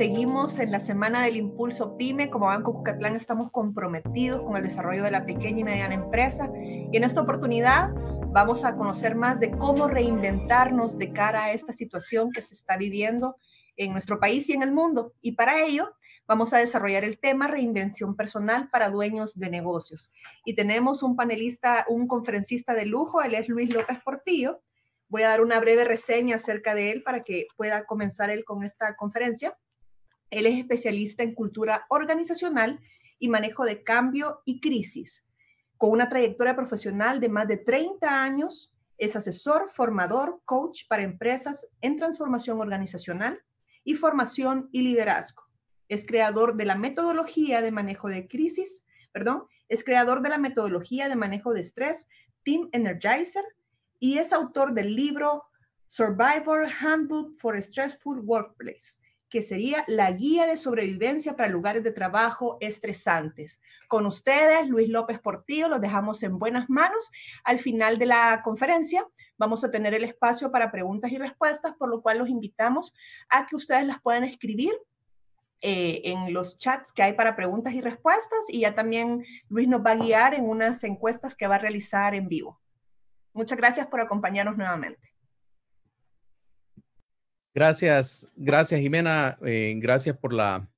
Seguimos en la semana del impulso PYME. Como Banco Cucatlán estamos comprometidos con el desarrollo de la pequeña y mediana empresa. Y en esta oportunidad vamos a conocer más de cómo reinventarnos de cara a esta situación que se está viviendo en nuestro país y en el mundo. Y para ello vamos a desarrollar el tema reinvención personal para dueños de negocios. Y tenemos un panelista, un conferencista de lujo, él es Luis López Portillo. Voy a dar una breve reseña acerca de él para que pueda comenzar él con esta conferencia. Él es especialista en cultura organizacional y manejo de cambio y crisis. Con una trayectoria profesional de más de 30 años, es asesor, formador, coach para empresas en transformación organizacional y formación y liderazgo. Es creador de la metodología de manejo de crisis, perdón, es creador de la metodología de manejo de estrés Team Energizer y es autor del libro Survivor Handbook for a Stressful Workplace que sería la guía de sobrevivencia para lugares de trabajo estresantes. Con ustedes, Luis López Portillo, los dejamos en buenas manos. Al final de la conferencia vamos a tener el espacio para preguntas y respuestas, por lo cual los invitamos a que ustedes las puedan escribir eh, en los chats que hay para preguntas y respuestas y ya también Luis nos va a guiar en unas encuestas que va a realizar en vivo. Muchas gracias por acompañarnos nuevamente. Gracias, gracias Jimena, eh, gracias por la,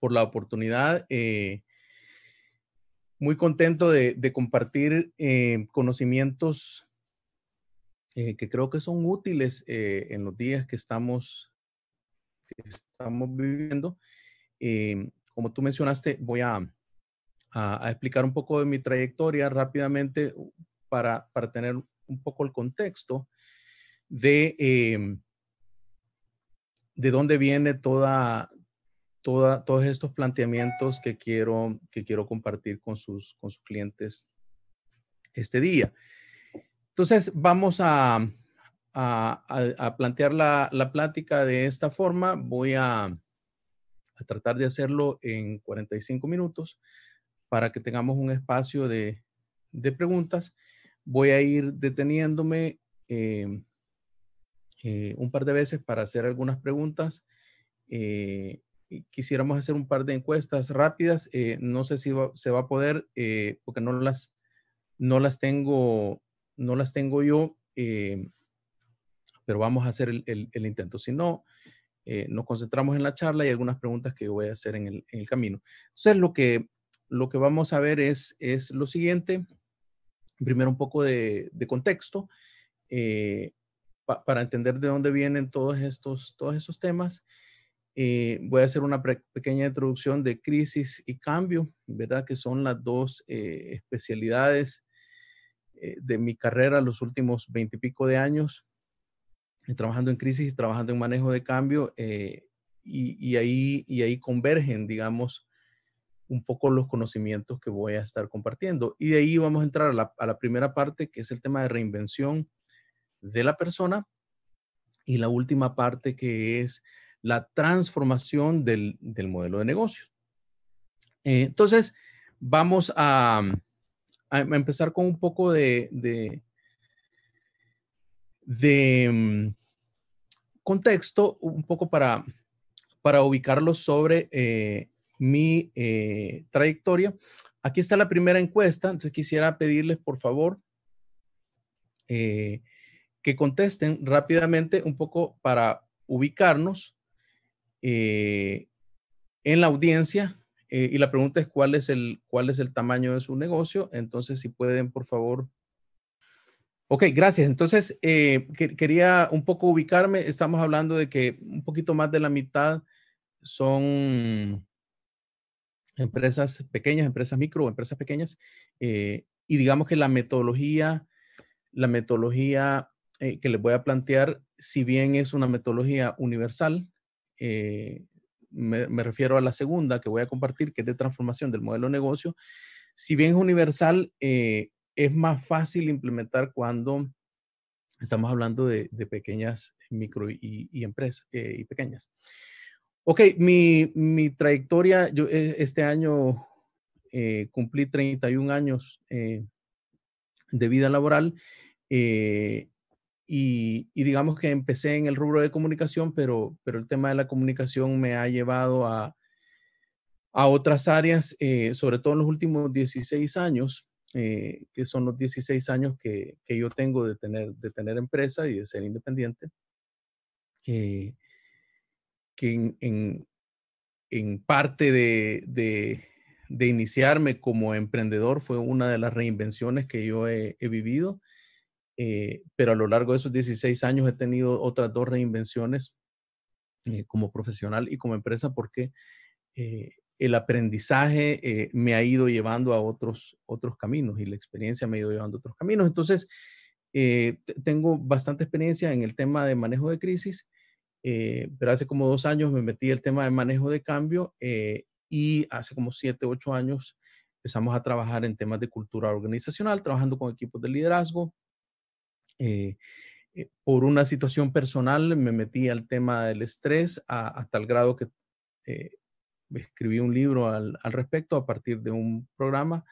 por la oportunidad. Eh, muy contento de, compartir eh, conocimientos que creo que son útiles en los días que estamos, estamos viviendo. como tú mencionaste, voy a, explicar un poco de mi trayectoria rápidamente para, para tener un poco el contexto de em, de dónde viene toda, toda, todos estos planteamientos que quiero, que quiero compartir con sus, con sus clientes este día. Entonces, vamos a, a, a plantear la, la, plática de esta forma. Voy a, a, tratar de hacerlo en 45 minutos para que tengamos un espacio de, de preguntas. Voy a ir deteniéndome. Eh, eh, un par de veces para hacer algunas preguntas. Eh, quisiéramos hacer un par de encuestas rápidas. Eh, no sé si se va a poder eh, porque no las, no las tengo, no las tengo yo, pero vamos a hacer el, intento. Si no, nos concentramos en la charla y algunas preguntas que voy a hacer en el, camino. Entonces, lo que, lo que vamos a ver es, es lo siguiente. Primero un poco de, contexto para entender de dónde vienen todos estos, todos temas, eh, voy a hacer una pequeña introducción de crisis y cambio, ¿verdad? Que son las dos eh, especialidades eh, de mi carrera los últimos veintipico de años, trabajando en crisis y trabajando en manejo de cambio. Y, ahí, ahí convergen, digamos, un poco los conocimientos que voy a estar compartiendo. Y de ahí vamos a entrar a la, a la, primera parte, que es el tema de reinvención de la persona. Y la última parte que es la transformación del, modelo de negocio. Eh, entonces, vamos a, empezar con un poco de, de, mm, contexto, un poco para, para ubicarlo sobre eh, mi eh, trayectoria. Aquí está la primera encuesta, entonces quisiera pedirles, por favor, que contesten rápidamente un poco para ubicarnos eh, en la audiencia. Eh, y la pregunta es cuál es, el, cuál es el tamaño de su negocio. Entonces, si pueden, por favor. Ok, gracias. Entonces, eh, quería un poco ubicarme. Estamos hablando de que un poquito más de la mitad son empresas pequeñas, empresas micro, empresas pequeñas. y digamos que la metodología, la metodología eh, que les voy a plantear, si bien es una metodología universal, eh, me, refiero a la segunda que voy a compartir, que es de transformación del modelo de negocio, si bien es universal, eh, es más fácil implementar cuando estamos hablando de, pequeñas micro y, empresas y pequeñas. Ok, mi, mi, trayectoria, yo este año cumplí 31 años de vida laboral eh, y, digamos que empecé en el rubro de comunicación, pero, pero el tema de la comunicación me ha llevado a, a otras áreas, eh, sobre todo en los últimos 16 años, eh, que son los 16 años que, que, yo tengo de tener, de tener empresa y de ser independiente, eh, que en, en, parte de, de, iniciarme como emprendedor fue una de las reinvenciones que yo he vivido eh, pero a lo largo de esos 16 años he tenido otras dos reinvenciones eh, como profesional y como empresa porque eh, el aprendizaje me ha ido llevando a otros, otros caminos y la experiencia me ha ido llevando a otros caminos. Entonces, tengo bastante experiencia en el tema de manejo de crisis, pero hace como dos años me metí el tema de manejo de cambio y hace como siete, ocho años empezamos a trabajar en temas de cultura organizacional, trabajando con equipos de liderazgo, eh, eh, por una situación personal me metí al tema del estrés a, el tal grado que eh, escribí un libro al, respecto a partir de un programa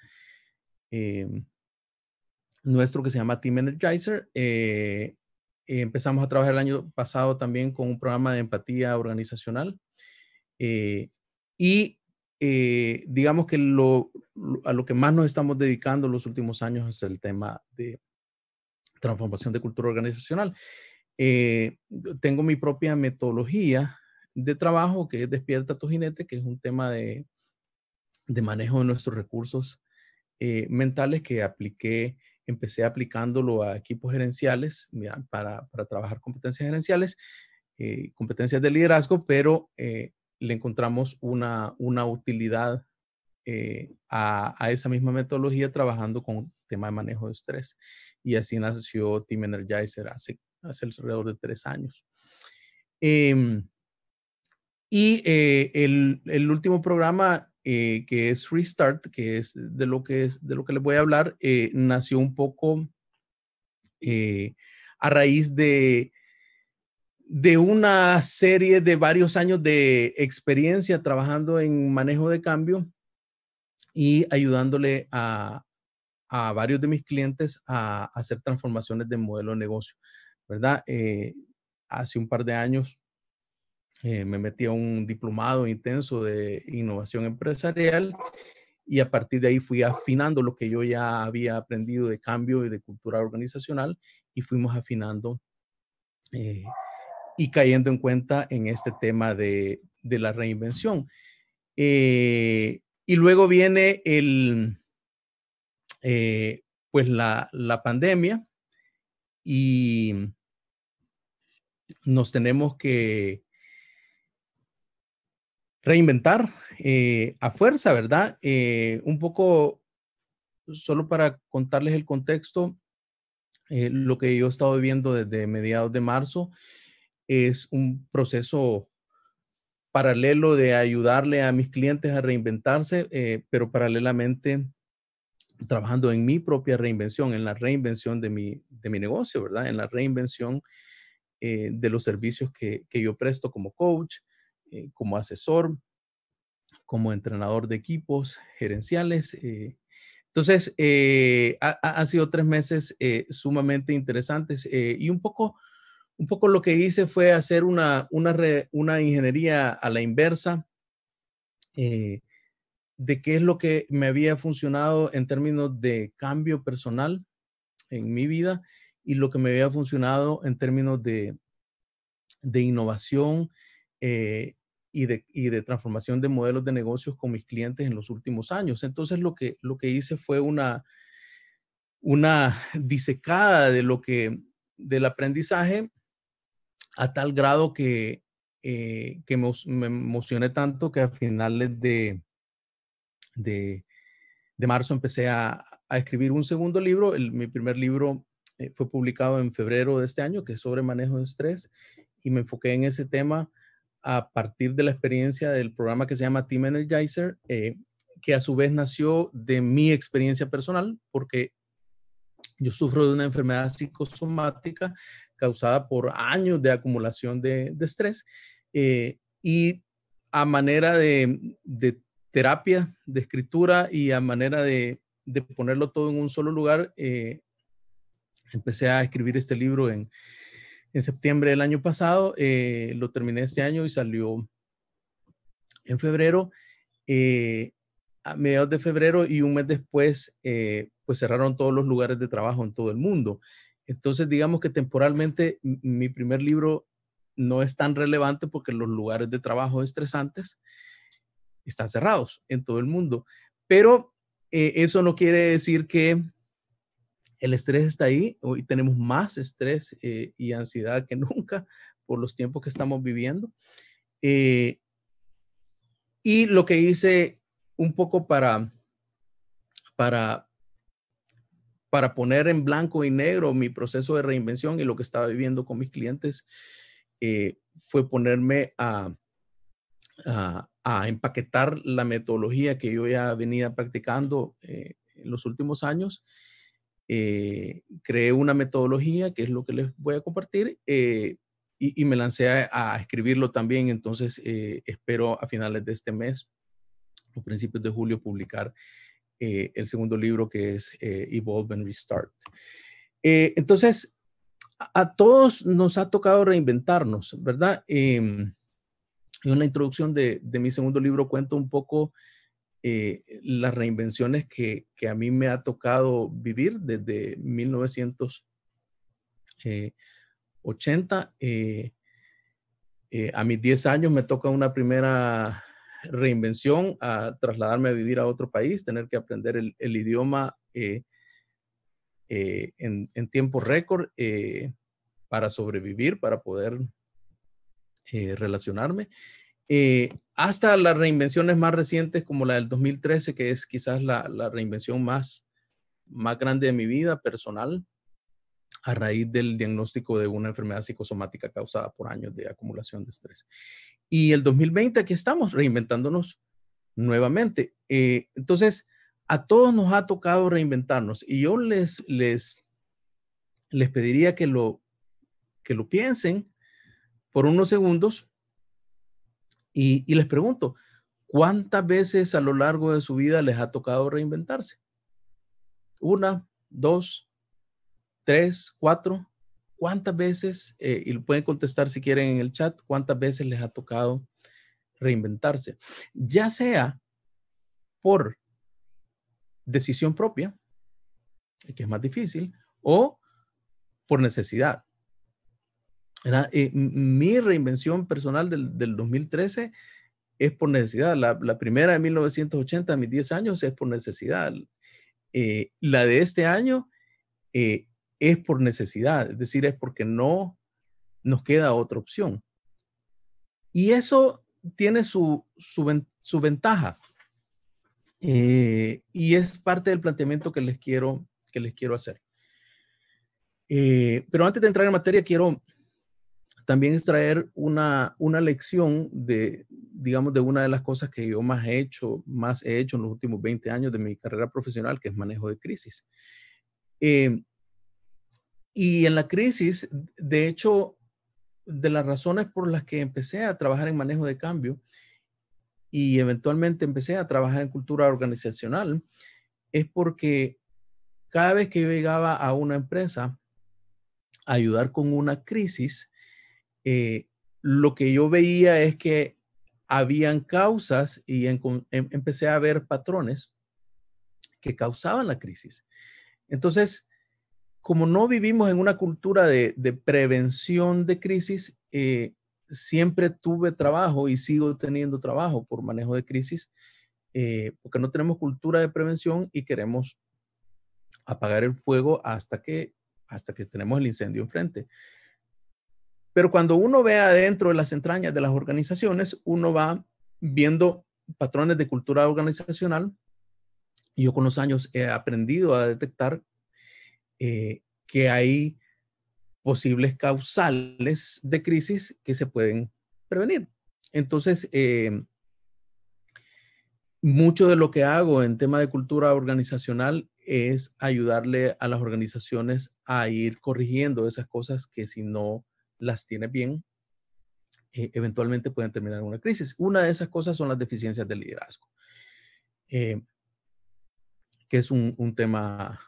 nuestro que se llama Team Energizer. empezamos a trabajar el año pasado también con un programa de empatía organizacional. y digamos que lo, a lo que más nos estamos dedicando los últimos años es el tema de transformación de cultura organizacional. Eh, tengo mi propia metodología de trabajo que es Despierta tu jinete, que es un tema de, de manejo de nuestros recursos eh, mentales que apliqué, empecé aplicándolo a equipos gerenciales mira, para, para, trabajar competencias gerenciales, eh, competencias de liderazgo, pero le encontramos una, una utilidad a, a, esa misma metodología trabajando con tema de manejo de estrés y así nació Team Energizer hace, hace alrededor de tres años. Em, y eh, el, último programa eh, que es Restart, que es de lo que, es, de lo que les voy a hablar, eh, nació un poco a raíz de, de una serie de varios años de experiencia trabajando en manejo de cambio y ayudándole a, a varios de mis clientes a, hacer transformaciones de modelo de negocio, ¿verdad? Eh, hace un par de años eh, me metí a un diplomado intenso de innovación empresarial y a partir de ahí fui afinando lo que yo ya había aprendido de cambio y de cultura organizacional y fuimos afinando eh, y cayendo en cuenta en este tema de, la reinvención. y luego viene el, eh, pues la, pandemia y nos tenemos que reinventar eh, a fuerza, ¿verdad? Eh, un poco, solo para contarles el contexto, lo que yo he estado viviendo desde mediados de marzo es un proceso paralelo de ayudarle a mis clientes a reinventarse, pero paralelamente trabajando en mi propia reinvención, en la reinvención de mi, de mi negocio, ¿verdad? En la reinvención eh, de los servicios que, yo presto como coach, eh, como asesor, como entrenador de equipos gerenciales. Eh. Entonces, ha, sido tres meses sumamente interesantes y un poco, un poco lo que hice fue hacer una, una, ingeniería a la inversa de qué es lo que me había funcionado en términos de cambio personal en mi vida y lo que me había funcionado en términos de, de innovación eh, y, de, y, de, transformación de modelos de negocios con mis clientes en los últimos años. Entonces lo que, lo que hice fue una, una disecada de lo que, del aprendizaje a tal grado que, eh, que me, me emocioné tanto que a finales de, de, marzo empecé a, escribir un segundo libro. El, mi primer libro eh, fue publicado en febrero de este año, que es sobre manejo de estrés, y me enfoqué en ese tema a partir de la experiencia del programa que se llama Team Energizer, eh, que a su vez nació de mi experiencia personal, porque yo sufro de una enfermedad psicosomática causada por años de acumulación de, estrés. Eh, y a manera de terapia de escritura y a manera de, ponerlo todo en un solo lugar, eh, empecé a escribir este libro en, en septiembre del año pasado, eh, lo terminé este año y salió en febrero. Eh, a mediados de febrero y un mes después, pues cerraron todos los lugares de trabajo en todo el mundo. Entonces, digamos que temporalmente mi primer libro no es tan relevante porque los lugares de trabajo estresantes están cerrados en todo el mundo. Pero eh, eso no quiere decir que el estrés está ahí. Hoy tenemos más estrés eh, y ansiedad que nunca por los tiempos que estamos viviendo. Eh, y lo que hice un poco para, para, para poner en blanco y negro mi proceso de reinvención y lo que estaba viviendo con mis clientes fue ponerme a a empaquetar la metodología que yo ya venía practicando eh, en los últimos años. Eh, creé una metodología, que es lo que les voy a compartir, eh, y, me lancé a, escribirlo también. Entonces, espero a finales de este mes, o principios de julio, publicar el segundo libro que es Evolve and Restart. entonces, a, a, todos nos ha tocado reinventarnos, ¿verdad? Em, yo en la introducción de, mi segundo libro cuento un poco eh, las reinvenciones que, a mí me ha tocado vivir desde 1980. Eh, eh, a mis 10 años me toca una primera reinvención a trasladarme a vivir a otro país, tener que aprender el, idioma en, en, tiempo récord para sobrevivir, para poder eh, relacionarme. Eh, hasta las reinvenciones más recientes como la del 2013, que es quizás la, reinvención más, más grande de mi vida personal, a raíz del diagnóstico de una enfermedad psicosomática causada por años de acumulación de estrés. Y el 2020, aquí estamos reinventándonos nuevamente. Eh, entonces, a todos nos ha tocado reinventarnos y yo les, les, les pediría que lo, que lo piensen por unos segundos y, les pregunto, ¿cuántas veces a lo largo de su vida les ha tocado reinventarse? Una, dos, tres, cuatro. ¿Cuántas veces, eh, y pueden contestar si quieren en el chat, cuántas veces les ha tocado reinventarse? Ya sea por decisión propia, que es más difícil, o por necesidad. Eh, mi reinvención personal del, 2013 es por necesidad. La, primera de 1980, a mis 10 años, es por necesidad. Eh, la de este año eh, es por necesidad, es decir, es porque no nos queda otra opción. Y eso tiene su, su, su ventaja. y es parte del planteamiento que les quiero, que les quiero hacer. pero antes de entrar en materia, quiero también es traer una, una lección de, digamos, de una de las cosas que yo más he hecho, más he hecho en los últimos 20 años de mi carrera profesional, que es manejo de crisis. Eh, y en la crisis, de hecho, de las razones por las que empecé a trabajar en manejo de cambio y eventualmente empecé a trabajar en cultura organizacional, es porque cada vez que yo llegaba a una empresa a ayudar con una crisis, eh, lo que yo veía es que habían causas y em, empecé a ver patrones que causaban la crisis. Entonces, como no vivimos en una cultura de, prevención de crisis, eh, siempre tuve trabajo y sigo teniendo trabajo por manejo de crisis, eh, porque no tenemos cultura de prevención y queremos apagar el fuego hasta que, hasta que tenemos el incendio enfrente. Pero cuando uno ve adentro de las entrañas de las organizaciones, uno va viendo patrones de cultura organizacional. Y yo con los años he aprendido a detectar eh, que hay posibles causales de crisis que se pueden prevenir. Entonces, eh, mucho de lo que hago en tema de cultura organizacional es ayudarle a las organizaciones a ir corrigiendo esas cosas que si no las tiene bien, eh, eventualmente pueden terminar en una crisis. Una de esas cosas son las deficiencias del liderazgo, eh, que es un, un, tema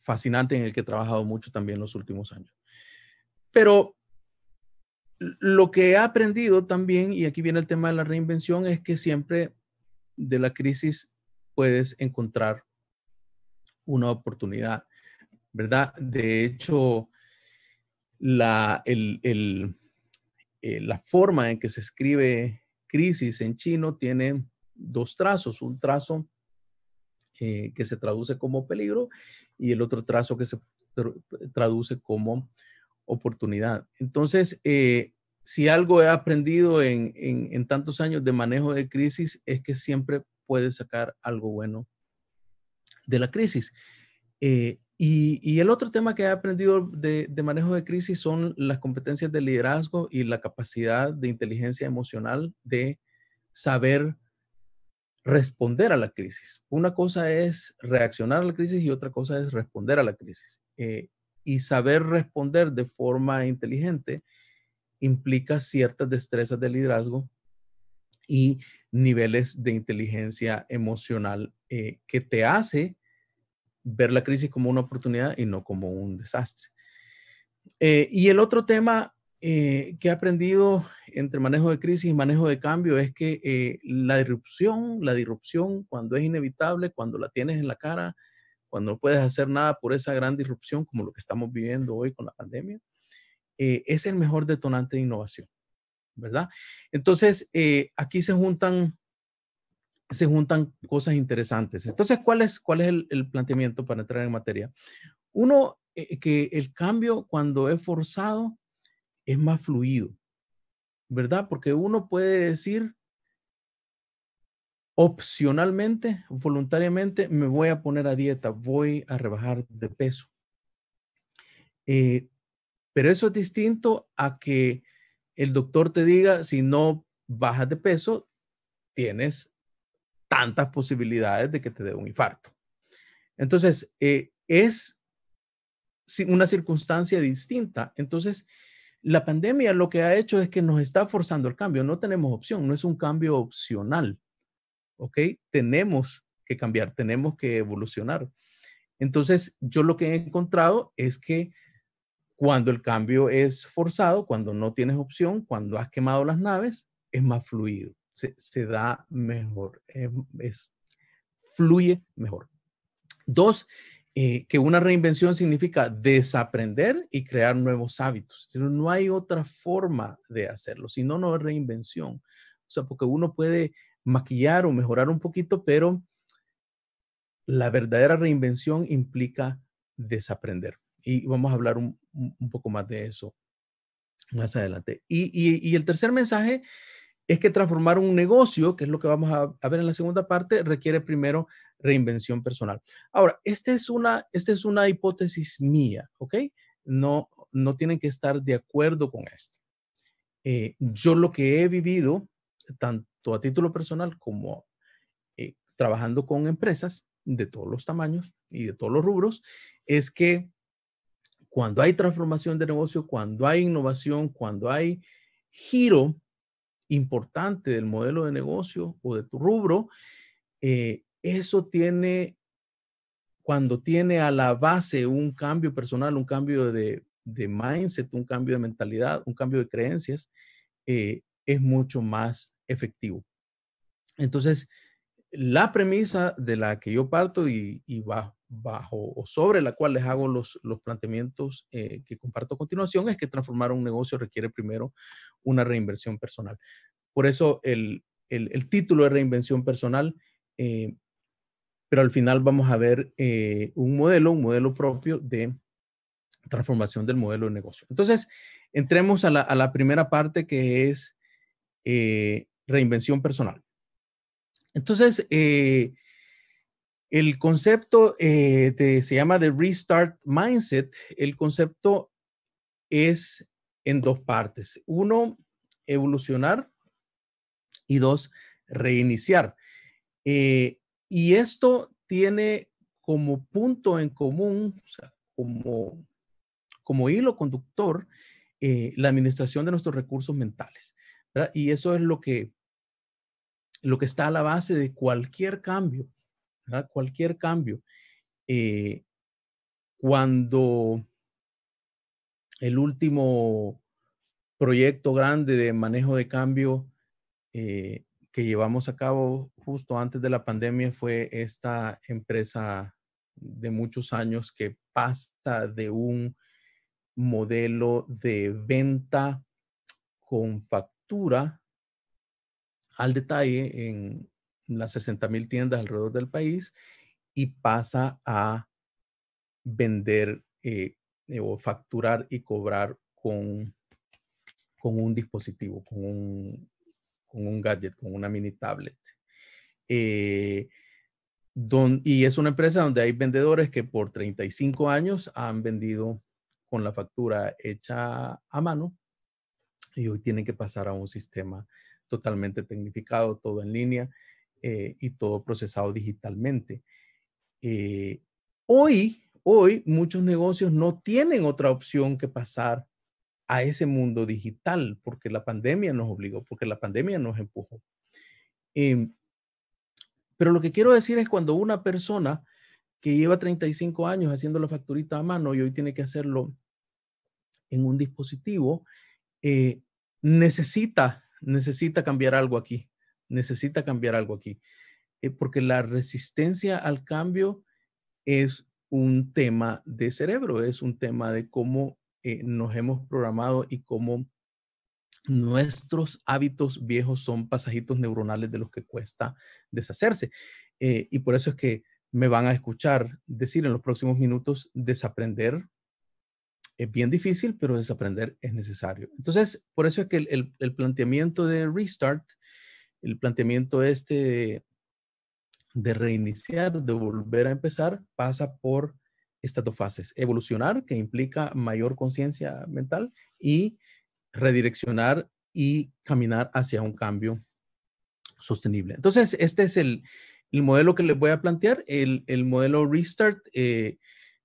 fascinante en el que he trabajado mucho también los últimos años. Pero lo que he aprendido también, y aquí viene el tema de la reinvención, es que siempre de la crisis puedes encontrar una oportunidad, ¿verdad? De hecho, la, eh, la forma en que se escribe crisis en chino tiene dos trazos, un trazo eh, que se traduce como peligro y el otro trazo que se traduce como oportunidad. Entonces, eh, si algo he aprendido en, tantos años de manejo de crisis es que siempre puedes sacar algo bueno de la crisis. Y, el otro tema que he aprendido de, manejo de crisis son las competencias de liderazgo y la capacidad de inteligencia emocional de saber responder a la crisis. Una cosa es reaccionar a la crisis y otra cosa es responder a la crisis. Eh, y saber responder de forma inteligente implica ciertas destrezas de liderazgo y niveles de inteligencia emocional eh, que te hace ver la crisis como una oportunidad y no como un desastre. Eh, y el otro tema eh, que he aprendido entre manejo de crisis y manejo de cambio es que eh, la disrupción, la disrupción cuando es inevitable, cuando la tienes en la cara, cuando no puedes hacer nada por esa gran disrupción como lo que estamos viviendo hoy con la pandemia, es el mejor detonante de innovación, ¿verdad? Entonces, aquí se juntan se juntan cosas interesantes. Entonces, ¿cuál es, cuál es el, planteamiento para entrar en materia? Uno, eh, que el cambio cuando es forzado es más fluido, ¿verdad? Porque uno puede decir opcionalmente, voluntariamente, me voy a poner a dieta, voy a rebajar de peso. Eh, pero eso es distinto a que el doctor te diga, si no bajas de peso, tienes tantas posibilidades de que te dé un infarto. Entonces, eh, es una circunstancia distinta. Entonces, la pandemia lo que ha hecho es que nos está forzando el cambio. No tenemos opción, no es un cambio opcional. ¿Ok? Tenemos que cambiar, tenemos que evolucionar. Entonces, yo lo que he encontrado es que cuando el cambio es forzado, cuando no tienes opción, cuando has quemado las naves, es más fluido se, da mejor, eh, es, fluye mejor. Dos, eh, que una reinvención significa desaprender y crear nuevos hábitos. no hay otra forma de hacerlo, si no, no es reinvención. O sea, porque uno puede maquillar o mejorar un poquito, pero la verdadera reinvención implica desaprender. Y vamos a hablar un, poco más de eso más adelante. y el tercer mensaje es que transformar un negocio, que es lo que vamos a, ver en la segunda parte, requiere primero reinvención personal. Ahora, esta es una, esta es una hipótesis mía, ¿ok? No, no tienen que estar de acuerdo con esto. Eh, yo lo que he vivido, tanto a título personal como eh, trabajando con empresas de todos los tamaños y de todos los rubros, es que cuando hay transformación de negocio, cuando hay innovación, cuando hay giro importante del modelo de negocio o de tu rubro, eh, eso tiene, cuando tiene a la base un cambio personal, un cambio de, mindset, un cambio de mentalidad, un cambio de creencias, eh, es mucho más efectivo. Entonces, la premisa de la que yo parto y, y, bajo o sobre la cual les hago los, planteamientos eh, que comparto a continuación es que transformar un negocio requiere primero una reinversión personal. Por eso el, título de reinvención personal, eh, pero al final vamos a ver eh, un modelo, un modelo propio de transformación del modelo de negocio. Entonces, entremos a la, primera parte que es reinvención personal. Entonces, el concepto eh, se llama de Restart Mindset. El concepto es en dos partes. Uno, evolucionar y dos, reiniciar. Eh, y esto tiene como punto en común, o sea, como, como hilo conductor, eh, la administración de nuestros recursos mentales. Y eso es lo que, lo que está a la base de cualquier cambio Cualquier cambio. Eh, cuando el último proyecto grande de manejo de cambio eh, que llevamos a cabo justo antes de la pandemia fue esta empresa de muchos años que pasa de un modelo de venta con factura al detalle en, las 60 mil tiendas alrededor del país y pasa a vender eh, eh, o facturar y cobrar con, un dispositivo, con un, gadget, con una mini tablet. Eh, y es una empresa donde hay vendedores que por 35 años han vendido con la factura hecha a mano y hoy tienen que pasar a un sistema totalmente tecnificado, todo en línea. Eh, y todo procesado digitalmente. Eh, hoy, hoy muchos negocios no tienen otra opción que pasar a ese mundo digital porque la pandemia nos obligó, porque la pandemia nos empujó. Em, pero lo que quiero decir es cuando una persona que lleva 35 años haciendo la facturita a mano y hoy tiene que hacerlo en un dispositivo, eh, necesita, necesita cambiar algo aquí necesita cambiar algo aquí. Eh, porque la resistencia al cambio es un tema de cerebro, es un tema de cómo eh, nos hemos programado y cómo nuestros hábitos viejos son pasajitos neuronales de los que cuesta deshacerse. Eh, y por eso es que me van a escuchar decir en los próximos minutos, desaprender es bien difícil, pero desaprender es necesario. Entonces, por eso es que el planteamiento de Restart el planteamiento este de, reiniciar, de volver a empezar, pasa por estas dos fases. Evolucionar, que implica mayor conciencia mental, y redireccionar y caminar hacia un cambio sostenible. Entonces, este es el, modelo que les voy a plantear, el, modelo Restart, eh,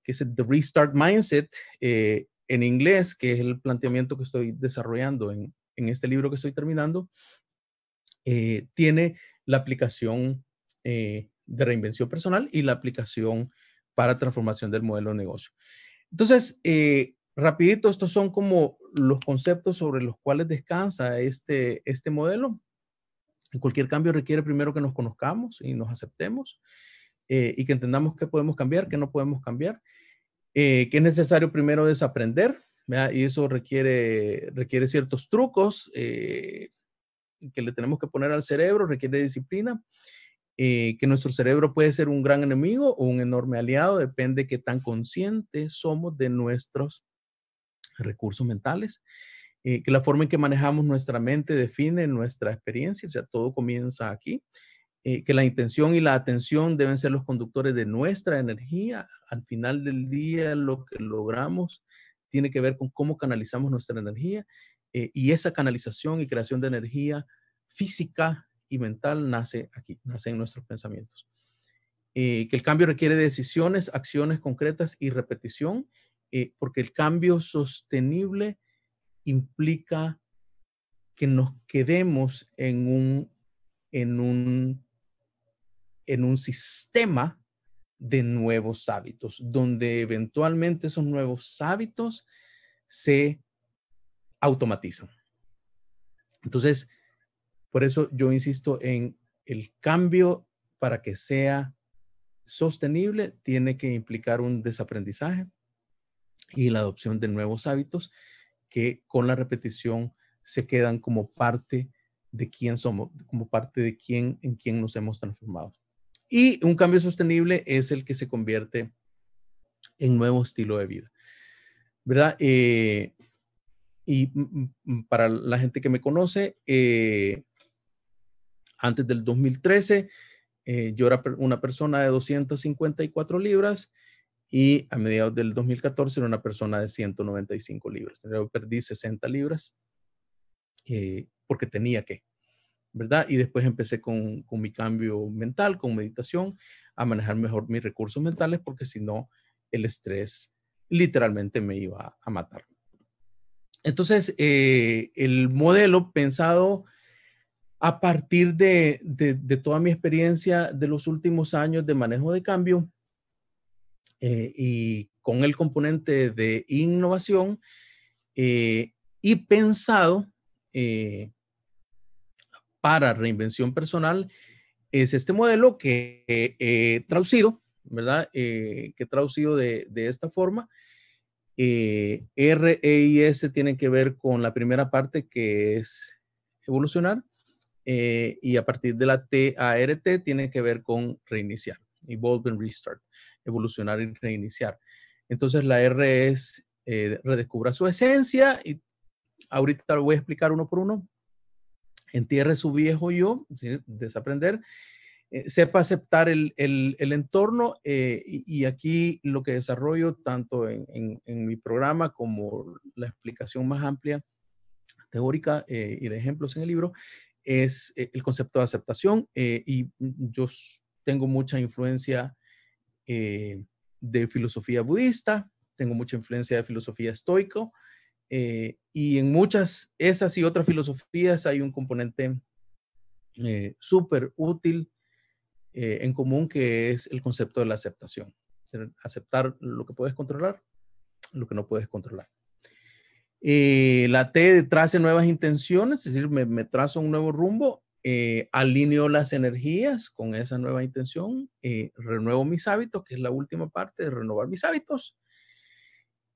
que es el The Restart Mindset eh, en inglés, que es el planteamiento que estoy desarrollando en, en este libro que estoy terminando. Eh, tiene la aplicación eh, de reinvención personal y la aplicación para transformación del modelo de negocio. Entonces, eh, rapidito, estos son como los conceptos sobre los cuales descansa este, este modelo. Cualquier cambio requiere primero que nos conozcamos y nos aceptemos y que entendamos qué podemos cambiar, qué no podemos cambiar, que es necesario primero desaprender, y eso requiere, requiere ciertos trucos, que le tenemos que poner al cerebro, requiere disciplina, eh, que nuestro cerebro puede ser un gran enemigo o un enorme aliado, depende de qué tan conscientes somos de nuestros recursos mentales, eh, que la forma en que manejamos nuestra mente define nuestra experiencia, o sea, todo comienza aquí. Eh, que la intención y la atención deben ser los conductores de nuestra energía. Al final del día, lo que logramos tiene que ver con cómo canalizamos nuestra energía eh, y esa canalización y creación de energía física y mental nace aquí, nace en nuestros pensamientos. Eh, que el cambio requiere decisiones, acciones concretas y repetición, eh, porque el cambio sostenible implica que nos quedemos en un, en un, en un sistema de nuevos hábitos, donde eventualmente esos nuevos hábitos se automatizan. Entonces, por eso yo insisto en el cambio para que sea sostenible, tiene que implicar un desaprendizaje y la adopción de nuevos hábitos que con la repetición se quedan como parte de quién somos, como parte de quién en quién nos hemos transformado. Y un cambio sostenible es el que se convierte en nuevo estilo de vida. ¿Verdad? Eh, y mm, mm, mm, para la gente que me conoce, eh, antes del 2013, eh, yo era una persona de 254 libras y a mediados del 2014 era una persona de 195 libras. perdí 60 libras eh, porque tenía que, ¿verdad? Y después empecé con, mi cambio mental, con meditación, a manejar mejor mis recursos mentales porque si no, el estrés literalmente me iba a matar. Entonces, eh, el modelo pensado a partir de, toda mi experiencia de los últimos años de manejo de cambio eh, y con el componente de innovación eh, y pensado para reinvención personal, es este modelo que he traducido, ¿verdad? que he traducido de esta forma. Eh, R, E y S tienen que ver con la primera parte que es evolucionar eh, y a partir de la T, A, R, T tiene que ver con reiniciar, evolve and restart, evolucionar y reiniciar. Entonces la R es eh, redescubra su esencia y ahorita lo voy a explicar uno por uno. Entierre su viejo yo, desaprender eh, sepa aceptar el, entorno eh, y, aquí lo que desarrollo tanto en, mi programa como la explicación más amplia teórica eh, y de ejemplos en el libro es el concepto de aceptación y yo tengo mucha influencia de filosofía budista, tengo mucha influencia de filosofía estoico y en muchas esas y otras filosofías hay un componente súper útil eh, en común, que es el concepto de la aceptación. Aceptar lo que puedes controlar, lo que no puedes controlar. Eh, la T trace nuevas intenciones, es decir, me, me trazo un nuevo rumbo, eh, alineo las energías con esa nueva intención, renuevo mis hábitos, que es la última parte de renovar mis hábitos,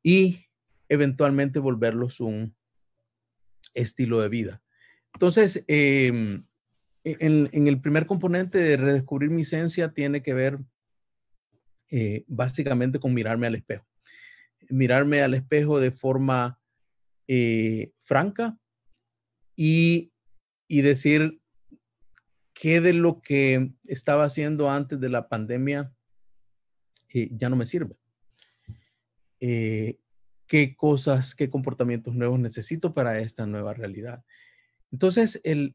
y eventualmente volverlos un estilo de vida. Entonces, em, e-, en, el primer componente de redescubrir mi esencia tiene que ver eh, básicamente con mirarme al espejo. Mirarme al espejo de forma eh, franca y, decir qué de lo que estaba haciendo antes de la pandemia eh, ya no me sirve. qué cosas, qué comportamientos nuevos necesito para esta nueva realidad entonces, el,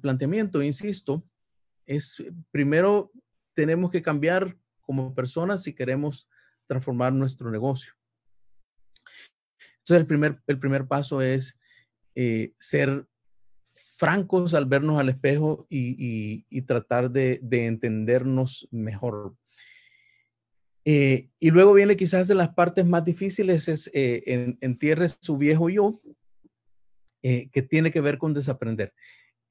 planteamiento, insisto, es eh, primero tenemos que cambiar como personas si queremos transformar nuestro negocio. Entonces, el primer, el primer paso es eh, ser francos al vernos al espejo y, tratar de, entendernos mejor. Eh, y luego viene quizás de las partes más difíciles, es eh, su viejo yo eh, que tiene que ver con desaprender.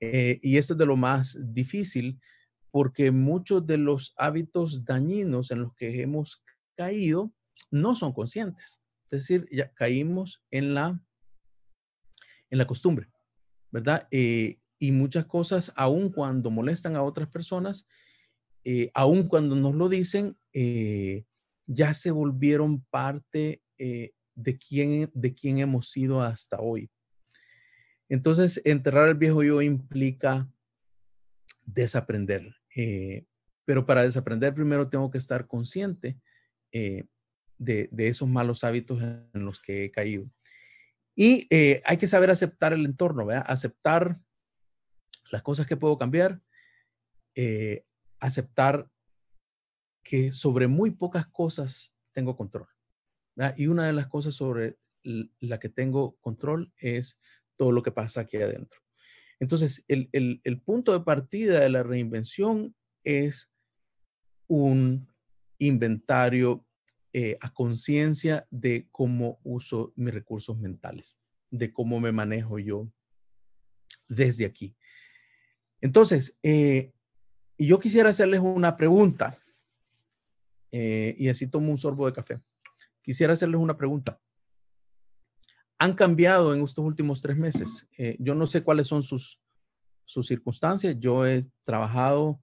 Eh, y esto es de lo más difícil porque muchos de los hábitos dañinos en los que hemos caído no son conscientes. Es decir, ya caímos en la, en la costumbre, ¿verdad? Eh, y muchas cosas, aun cuando molestan a otras personas, eh, aun cuando nos lo dicen, ya se volvieron parte de, quién, de quién hemos sido hasta hoy. Entonces, enterrar al viejo yo implica desaprender. Eh, pero para desaprender primero tengo que estar consciente eh, de, esos malos hábitos en los que he caído. Y eh, hay que saber aceptar el entorno, aceptar las cosas que puedo cambiar, aceptar que sobre muy pocas cosas tengo control. Y una de las cosas sobre la que tengo control es todo lo que pasa aquí adentro. Entonces, el, punto de partida de la reinvención es un inventario eh, a conciencia de cómo uso mis recursos mentales, de cómo me manejo yo desde aquí. Entonces, eh, yo quisiera hacerles una pregunta, eh, y así tomo un sorbo de café. Quisiera hacerles una pregunta han cambiado en estos últimos tres meses. Eh, yo no sé cuáles son sus, sus circunstancias. Yo he trabajado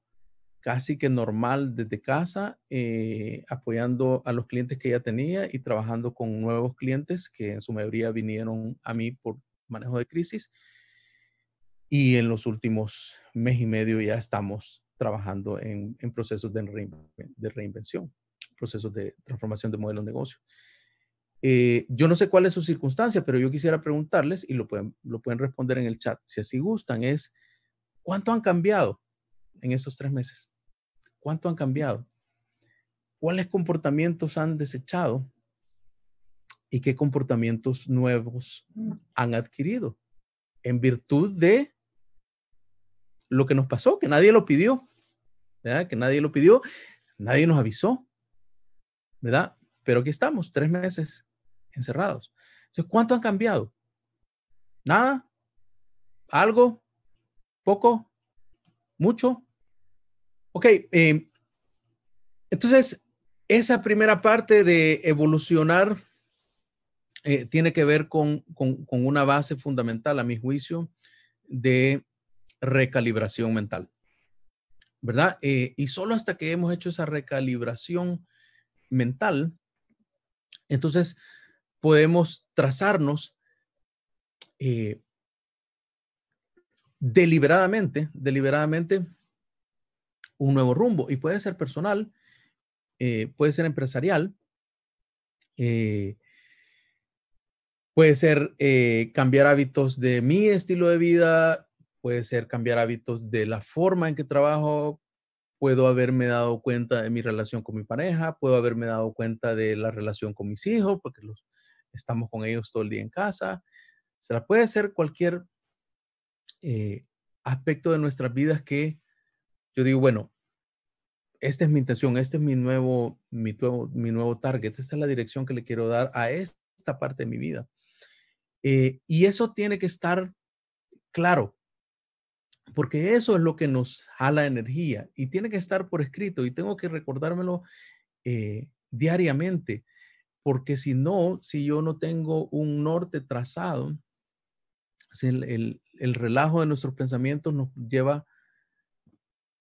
casi que normal desde casa, eh, apoyando a los clientes que ya tenía y trabajando con nuevos clientes que en su mayoría vinieron a mí por manejo de crisis. Y en los últimos mes y medio ya estamos trabajando en, procesos de, de, reinvención, procesos de transformación de modelo de negocio. Eh, yo no sé cuál es su circunstancia, pero yo quisiera preguntarles y lo pueden, lo pueden responder en el chat, si así gustan, es ¿cuánto han cambiado en estos tres meses? ¿Cuánto han cambiado? ¿Cuáles comportamientos han desechado? ¿Y qué comportamientos nuevos han adquirido? En virtud de lo que nos pasó, que nadie lo pidió, ¿verdad? Que nadie lo pidió, nadie nos avisó, ¿verdad? Pero aquí estamos, tres meses encerrados. Entonces, ¿cuánto han cambiado? ¿Nada? ¿Algo? ¿Poco? ¿Mucho? Ok, em, entonces esa primera parte de evolucionar eh, tiene que ver con, una base fundamental, a mi juicio, de recalibración mental. ¿Verdad? Eh, y solo hasta que hemos hecho esa recalibración mental, entonces podemos trazarnos eh, deliberadamente, deliberadamente un nuevo rumbo y puede ser personal, eh, puede ser empresarial, eh, puede ser cambiar hábitos de mi estilo de vida, puede ser cambiar hábitos de la forma en que trabajo, puedo haberme dado cuenta de mi relación con mi pareja, puedo haberme dado cuenta de la relación con mis hijos, porque los, estamos con ellos todo el día en casa. Se la puede ser cualquier eh, aspecto de nuestras vidas que yo digo, bueno, esta es mi intención, este es mi nuevo, mi, nuevo, mi nuevo target, esta es la dirección que le quiero dar a esta parte de mi vida. Eh, y eso tiene que estar claro, porque eso es lo que nos jala energía y tiene que estar por escrito y tengo que recordármelo eh, diariamente porque si no, si yo no tengo un norte trazado, el, el, relajo de nuestros pensamientos nos lleva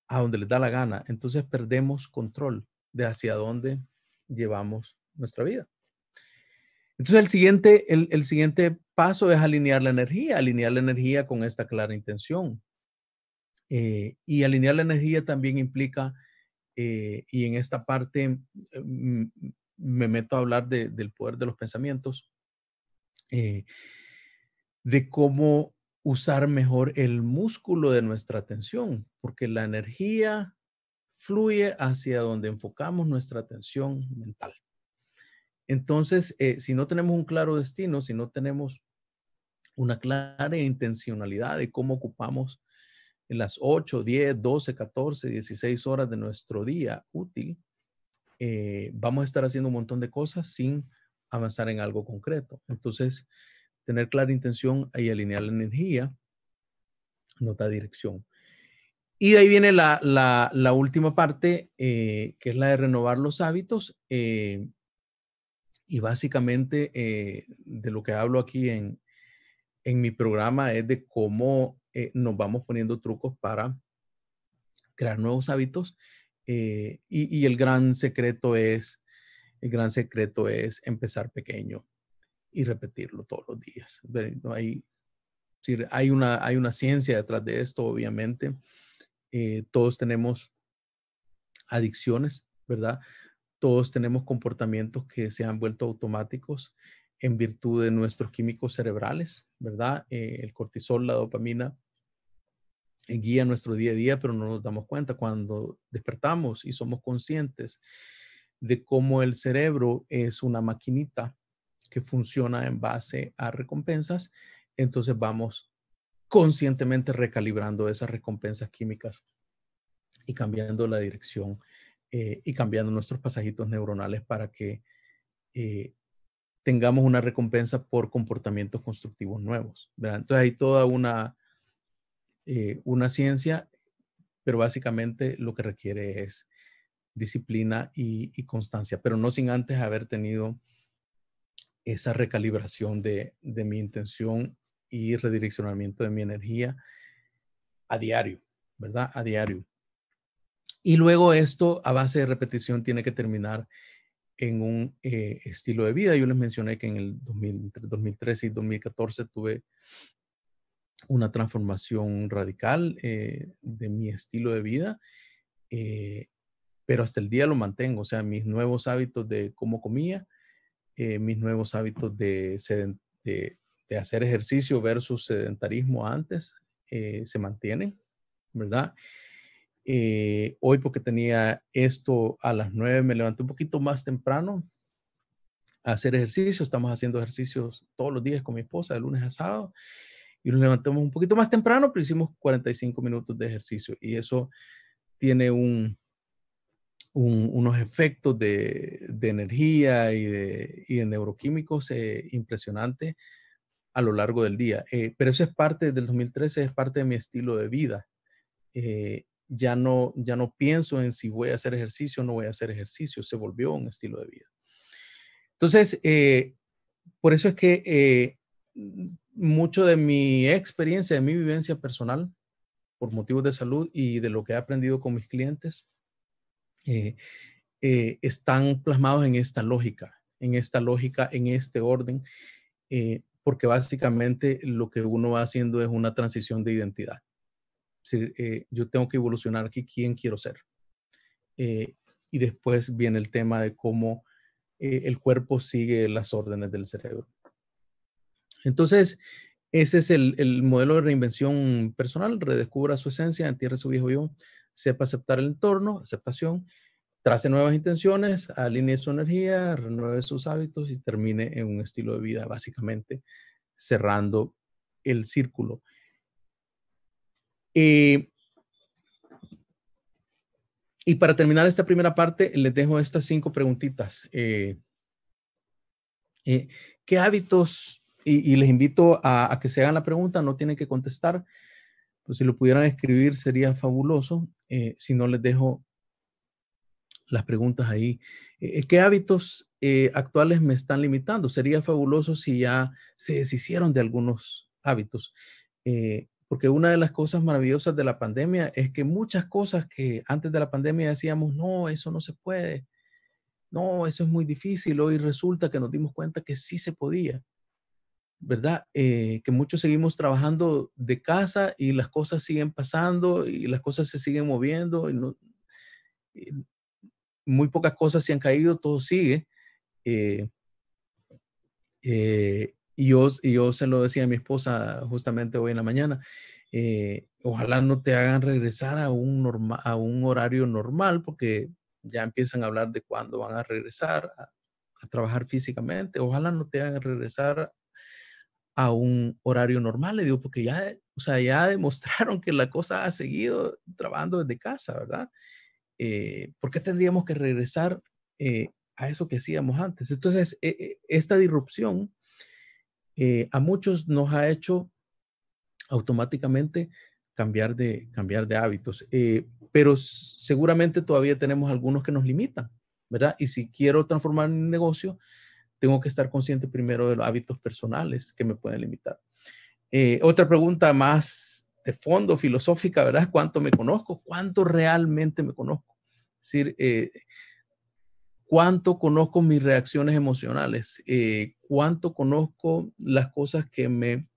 a donde les da la gana. Entonces perdemos control de hacia dónde llevamos nuestra vida. Entonces el siguiente, el, el siguiente paso es alinear la energía, alinear la energía con esta clara intención. Eh, y alinear la energía también implica, eh, y en esta parte eh, me meto a hablar del poder de los pensamientos, eh, de cómo usar mejor el músculo de nuestra atención, porque la energía fluye hacia donde enfocamos nuestra atención mental. Entonces, eh, si no tenemos un claro destino, si no tenemos una clara intencionalidad de cómo ocupamos las 8, 10, 12, 14, 16 horas de nuestro día útil, eh, vamos a estar haciendo un montón de cosas sin avanzar en algo concreto. Entonces, tener clara intención y alinear la energía nota dirección. Y de ahí viene la, la, última parte, eh, que es la de renovar los hábitos. Eh, y básicamente de lo que hablo aquí en, en mi programa es de cómo nos vamos poniendo trucos para crear nuevos hábitos eh, y, el gran secreto es, el gran secreto es empezar pequeño y repetirlo todos los días. No hay, hay, una, hay una ciencia detrás de esto, obviamente. Eh, todos tenemos adicciones, ¿verdad? Todos tenemos comportamientos que se han vuelto automáticos en virtud de nuestros químicos cerebrales, ¿verdad? Eh, el cortisol, la dopamina, guía nuestro día a día, pero no nos damos cuenta cuando despertamos y somos conscientes de cómo el cerebro es una maquinita que funciona en base a recompensas, entonces vamos conscientemente recalibrando esas recompensas químicas y cambiando la dirección eh, y cambiando nuestros pasajitos neuronales para que eh, tengamos una recompensa por comportamientos constructivos nuevos. Entonces hay toda una eh, una ciencia, pero básicamente lo que requiere es disciplina y, constancia, pero no sin antes haber tenido esa recalibración de, mi intención y redireccionamiento de mi energía a diario, ¿verdad? A diario. Y luego esto, a base de repetición, tiene que terminar en un eh, estilo de vida. Yo les mencioné que en el 2013 y 2014 tuve una transformación radical eh, de mi estilo de vida, eh, pero hasta el día lo mantengo, o sea, mis nuevos hábitos de cómo comía, eh, mis nuevos hábitos de, hacer ejercicio versus sedentarismo antes, se mantienen, ¿verdad? hoy porque tenía esto a las nueve me levanté un poquito más temprano a hacer ejercicio, estamos haciendo ejercicios todos los días con mi esposa, de lunes a sábado y nos levantamos un poquito más temprano, pero hicimos 45 minutos de ejercicio y eso tiene un, unos efectos de, energía y de, neuroquímicos eh, impresionantes a lo largo del día. Eh, pero eso es parte del 2013, es parte de mi estilo de vida. Eh, ya, no, ya no pienso en si voy a hacer ejercicio o no voy a hacer ejercicio, se volvió un estilo de vida. Entonces, por eso es que mucho de mi experiencia, de mi vivencia personal, por motivos de salud y de lo que he aprendido con mis clientes, eh, eh, están plasmados en esta lógica, en esta lógica, en este orden, eh, porque básicamente lo que uno va haciendo es una transición de identidad. Si yo tengo que evolucionar aquí quién quiero ser. y después viene el tema de cómo el cuerpo sigue las órdenes del cerebro. Entonces, ese es el, modelo de reinvención personal, redescubra su esencia, entierre su viejo yo, sepa aceptar el entorno, aceptación, trace nuevas intenciones, alinee su energía, renueve sus hábitos y termine en un estilo de vida, básicamente cerrando el círculo. Eh, y para terminar esta primera parte, les dejo estas cinco preguntitas. Eh, eh, ¿Qué hábitos y, les invito a, que se hagan la pregunta, no tienen que contestar. Pues si lo pudieran escribir sería fabuloso. Eh, si no, les dejo las preguntas ahí. Eh, ¿Qué hábitos eh, actuales me están limitando? Sería fabuloso si ya se deshicieron de algunos hábitos. porque una de las cosas maravillosas de la pandemia es que muchas cosas que antes de la pandemia decíamos, no, eso no se puede, no, eso es muy difícil, hoy resulta que nos dimos cuenta que sí se podía. ¿verdad? Eh, que muchos seguimos trabajando de casa y las cosas siguen pasando y las cosas se siguen moviendo. Eh, muy pocas cosas se han caído, todo sigue. Eh, y, yo, yo se lo decía a mi esposa justamente hoy en la mañana. ojalá no te hagan regresar a un, a un horario normal porque ya empiezan a hablar de cuándo van a regresar a trabajar físicamente. Ojalá no te hagan regresar a un horario normal. Le digo, porque ya, o sea, ya demostraron que la cosa ha seguido trabajando desde casa, ¿verdad? Eh, ¿Por qué tendríamos que regresar eh, a eso que hacíamos antes? Entonces, e, e, esta disrupción eh, a muchos nos ha hecho automáticamente cambiar de, cambiar de hábitos, eh, pero seguramente todavía tenemos algunos que nos limitan, ¿verdad? Y si quiero transformar un negocio, tengo que estar consciente primero de los hábitos personales que me pueden limitar. Eh, otra pregunta más de fondo, filosófica, ¿verdad? ¿Cuánto me conozco? ¿Cuánto realmente me conozco? Es decir, eh, ¿cuánto conozco mis reacciones emocionales? Eh, ¿Cuánto conozco las cosas que me...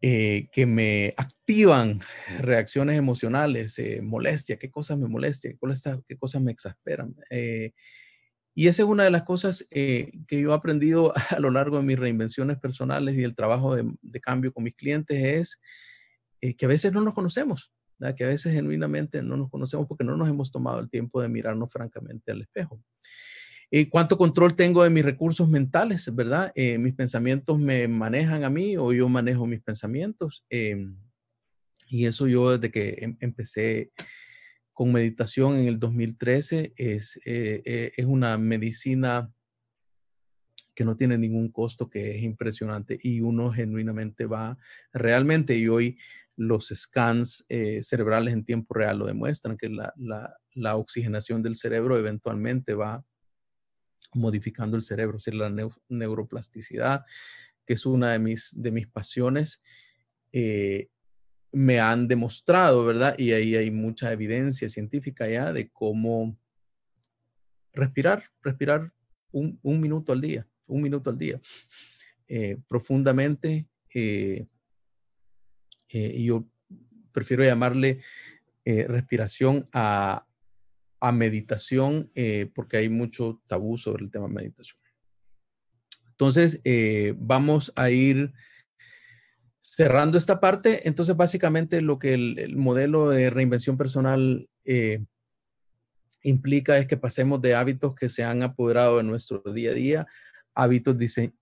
que me activan reacciones emocionales, molestia, qué cosas me molestan? qué cosas, qué cosas me exasperan. Y esa es una de las cosas eh, que yo he aprendido a lo largo de mis reinvenciones personales y el trabajo de, cambio con mis clientes es eh, que a veces no nos conocemos, que a veces genuinamente no nos conocemos porque no nos hemos tomado el tiempo de mirarnos francamente al espejo. ¿Y eh, ¿Cuánto control tengo de mis recursos mentales, verdad? ¿Mis pensamientos me manejan a mí o yo manejo mis pensamientos? Em, y eso yo desde que em, empecé con meditación en el 2013. Es, eh, eh, es una medicina que no tiene ningún costo, que es impresionante y uno genuinamente va realmente y hoy los scans eh, cerebrales en tiempo real lo demuestran, que la, oxigenación del cerebro eventualmente va modificando el cerebro, es sea, la neuroplasticidad, que es una de mis, de mis pasiones me han demostrado, ¿verdad? Y ahí hay mucha evidencia científica ya de cómo respirar, respirar un, minuto al día, un minuto al día, eh, profundamente. Eh, eh, yo prefiero llamarle respiración a, a meditación, porque hay mucho tabú sobre el tema meditación. Entonces, vamos a ir Cerrando esta parte, entonces básicamente lo que el, modelo de reinvención personal eh, implica es que pasemos de hábitos que se han apoderado de nuestro día a día hábitos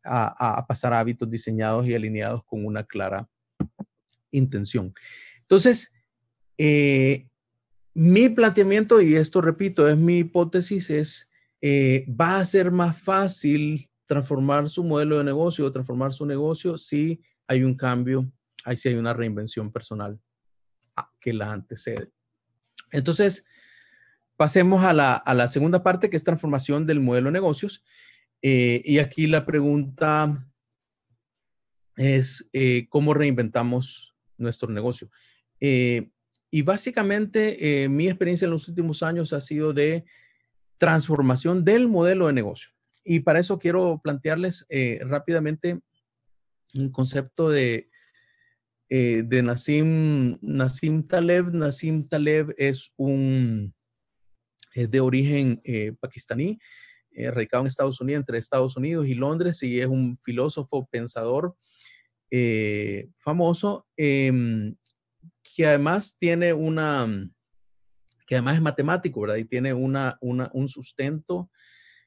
a, pasar a hábitos diseñados y alineados con una clara intención. Entonces, eh, mi planteamiento, y esto repito, es mi hipótesis, es eh, va a ser más fácil transformar su modelo de negocio o transformar su negocio si hay un cambio, ahí sí hay una reinvención personal ah, que la antecede. Entonces, pasemos a la, segunda parte, que es transformación del modelo de negocios. Eh, y aquí la pregunta es, eh, ¿cómo reinventamos nuestro negocio? Eh, y básicamente mi experiencia en los últimos años ha sido de transformación del modelo de negocio. Y para eso quiero plantearles rápidamente el concepto de, eh, de Nassim, nasim Taleb. Nassim Taleb es un es de origen eh, pakistaní, eh, radicado en Estados Unidos, entre Estados Unidos y Londres, y es un filósofo, pensador eh, famoso, em, que además tiene una, mm, que además es matemático, ¿verdad? Y tiene una, un sustento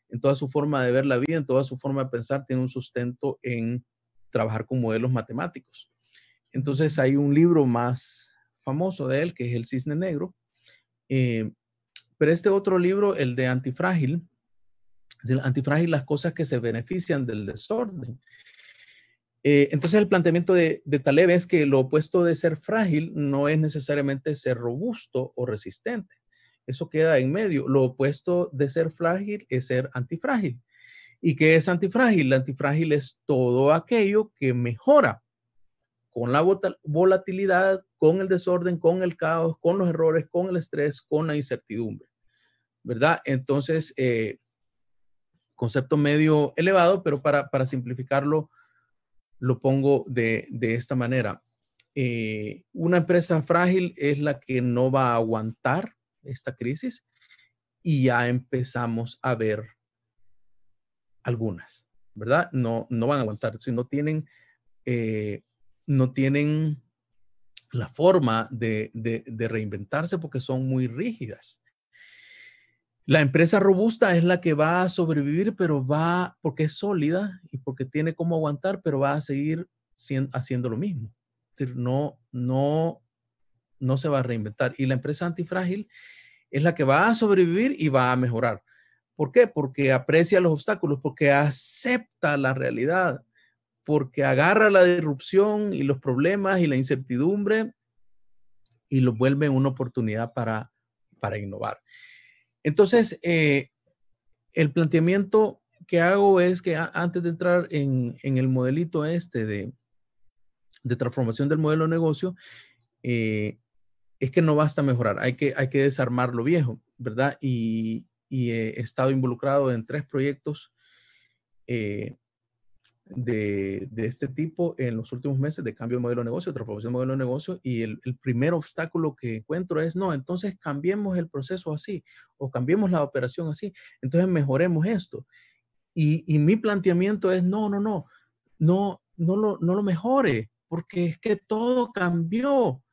en toda su forma de ver la vida, en toda su forma de pensar, tiene un sustento en trabajar con modelos matemáticos. Entonces hay un libro más famoso de él, que es El Cisne Negro. Eh, pero este otro libro, el de Antifrágil, es el Antifrágil, las cosas que se benefician del desorden. Eh, entonces el planteamiento de, de Taleb es que lo opuesto de ser frágil no es necesariamente ser robusto o resistente. Eso queda en medio. Lo opuesto de ser frágil es ser antifrágil. ¿Y qué es antifrágil? Antifrágil es todo aquello que mejora con la volatilidad, con el desorden, con el caos, con los errores, con el estrés, con la incertidumbre. ¿Verdad? Entonces, eh, concepto medio elevado, pero para, simplificarlo, lo pongo de, esta manera. Eh, una empresa frágil es la que no va a aguantar esta crisis y ya empezamos a ver algunas, ¿verdad? No, no van a aguantar. Si no tienen, eh, no tienen la forma de, reinventarse porque son muy rígidas. La empresa robusta es la que va a sobrevivir, pero va porque es sólida y porque tiene cómo aguantar, pero va a seguir haciendo lo mismo. Es decir, no, no, no se va a reinventar. Y la empresa antifrágil es la que va a sobrevivir y va a mejorar. ¿Por qué? Porque aprecia los obstáculos, porque acepta la realidad, porque agarra la disrupción y los problemas y la incertidumbre y lo vuelve una oportunidad para, para innovar. Entonces, eh, el planteamiento que hago es que antes de entrar en, el modelito este de, transformación del modelo de negocio, eh, es que no basta mejorar, hay que, hay que desarmar lo viejo, ¿verdad? Y, y he estado involucrado en tres proyectos eh, de, de, este tipo en los últimos meses de cambio de modelo de negocio, transformación de modelo de negocio, y el, primer obstáculo que encuentro es, no, entonces cambiemos el proceso así o cambiemos la operación así, entonces mejoremos esto. Y, y mi planteamiento es, no, no, no, no, no lo, no lo mejore, porque es que todo cambió.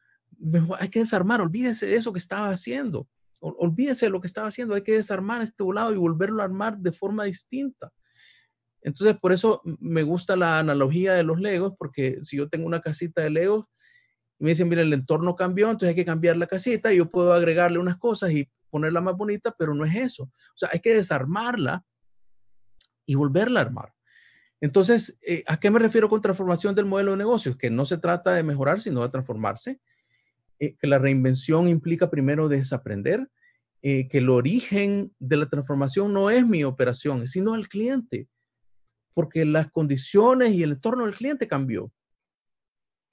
Hay que desarmar, Olvídense de eso que estaba haciendo. Olvídense de lo que estaba haciendo, hay que desarmar este volado y volverlo a armar de forma distinta. Entonces, por eso me gusta la analogía de los legos, porque si yo tengo una casita de legos me dicen, mira, el entorno cambió, entonces hay que cambiar la casita y yo puedo agregarle unas cosas y ponerla más bonita, pero no es eso. O sea, hay que desarmarla y volverla a armar. Entonces, eh, ¿a qué me refiero con transformación del modelo de negocios? Que no se trata de mejorar, sino de transformarse. Eh, que la reinvención implica primero desaprender, eh, que el origen de la transformación no es mi operación, sino el cliente, porque las condiciones y el entorno del cliente cambió.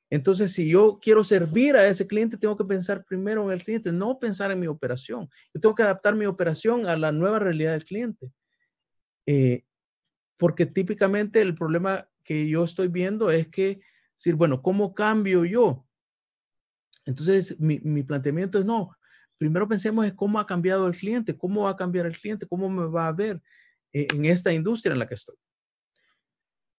Entonces, si yo quiero servir a ese cliente, tengo que pensar primero en el cliente, no pensar en mi operación. Yo tengo que adaptar mi operación a la nueva realidad del cliente. Eh, porque típicamente el problema que yo estoy viendo es que, decir, bueno, ¿cómo cambio yo? Entonces, mi, mi planteamiento es, no, primero pensemos en cómo ha cambiado el cliente, cómo va a cambiar el cliente, cómo me va a ver e, en esta industria en la que estoy.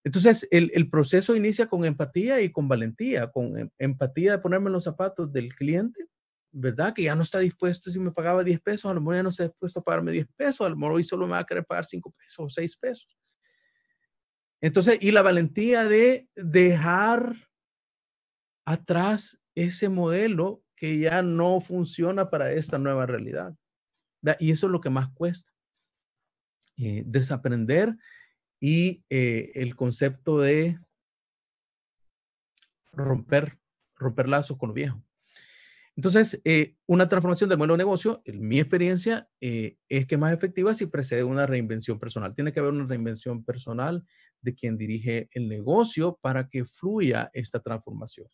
Entonces, el, el, proceso inicia con empatía y con valentía, con em, empatía de ponerme en los zapatos del cliente, ¿verdad? Que ya no está dispuesto, si me pagaba 10 pesos, a lo mejor ya no está dispuesto a pagarme 10 pesos, a lo mejor hoy solo me va a querer pagar 5 pesos o 6 pesos. Entonces, y la valentía de dejar atrás ese modelo que ya no funciona para esta nueva realidad. Y eso es lo que más cuesta. Eh, desaprender y eh, el concepto de romper, romper lazos con lo viejo. Entonces, eh, una transformación del modelo de negocio, en mi experiencia, es que es más efectiva si precede una reinvención personal. Tiene que haber una reinvención personal de quien dirige el negocio para que fluya esta transformación.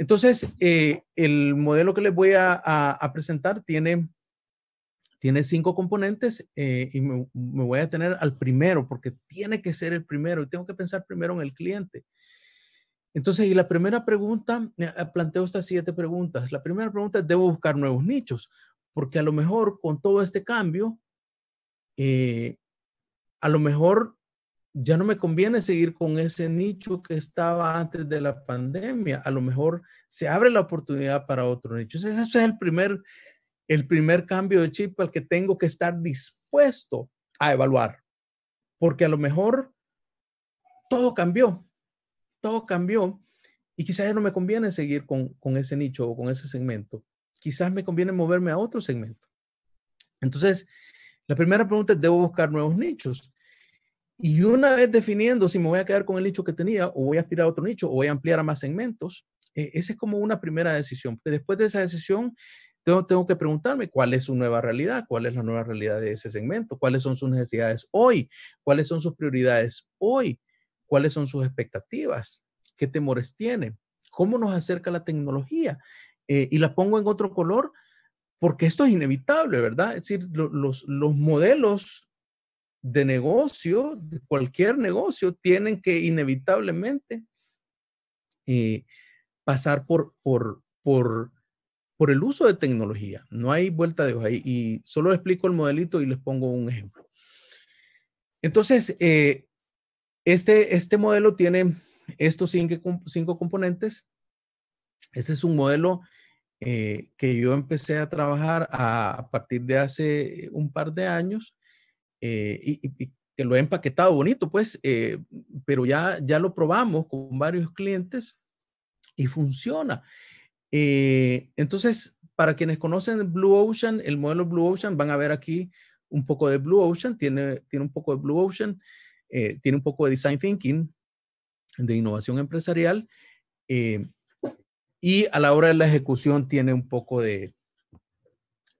Entonces, eh, el modelo que les voy a, presentar tiene, tiene cinco componentes eh, y me, voy a tener al primero porque tiene que ser el primero y tengo que pensar primero en el cliente. Entonces, y la primera pregunta, eh, planteo estas siete preguntas. La primera pregunta es, ¿debo buscar nuevos nichos? Porque a lo mejor con todo este cambio, a lo mejor ya no me conviene seguir con ese nicho que estaba antes de la pandemia. A lo mejor se abre la oportunidad para otro nicho. ese es el primer, el primer cambio de chip al que tengo que estar dispuesto a evaluar. Porque a lo mejor todo cambió, todo cambió y quizás ya no me conviene seguir con, con ese nicho o con ese segmento. Quizás me conviene moverme a otro segmento. Entonces, la primera pregunta es, ¿debo buscar nuevos nichos? Y una vez definiendo si me voy a quedar con el nicho que tenía o voy a aspirar a otro nicho o voy a ampliar a más segmentos, eh, esa es como una primera decisión. después de esa decisión, tengo, tengo que preguntarme cuál es su nueva realidad, cuál es la nueva realidad de ese segmento, cuáles son sus necesidades hoy, cuáles son sus prioridades hoy, cuáles son sus expectativas, qué temores tiene, cómo nos acerca la tecnología. Eh, y la pongo en otro color porque esto es inevitable, ¿verdad? Es decir, los, los modelos de negocio, de cualquier negocio, tienen que inevitablemente eh, pasar por, por, por, por el uso de tecnología. No hay vuelta de hoja. Y solo explico el modelito y les pongo un ejemplo. Entonces, eh, este, este modelo tiene estos cinco, cinco componentes. Este es un modelo eh, que yo empecé a trabajar a, partir de hace un par de años eh, y, que lo he empaquetado bonito, pues, eh, pero ya, ya lo probamos con varios clientes y funciona. Eh, entonces, para quienes conocen Blue Ocean, el modelo Blue Ocean, van a ver aquí un poco de Blue Ocean, tiene, tiene un poco de Blue Ocean, tiene un poco de Design Thinking, de innovación empresarial, y a la hora de la ejecución tiene un poco de,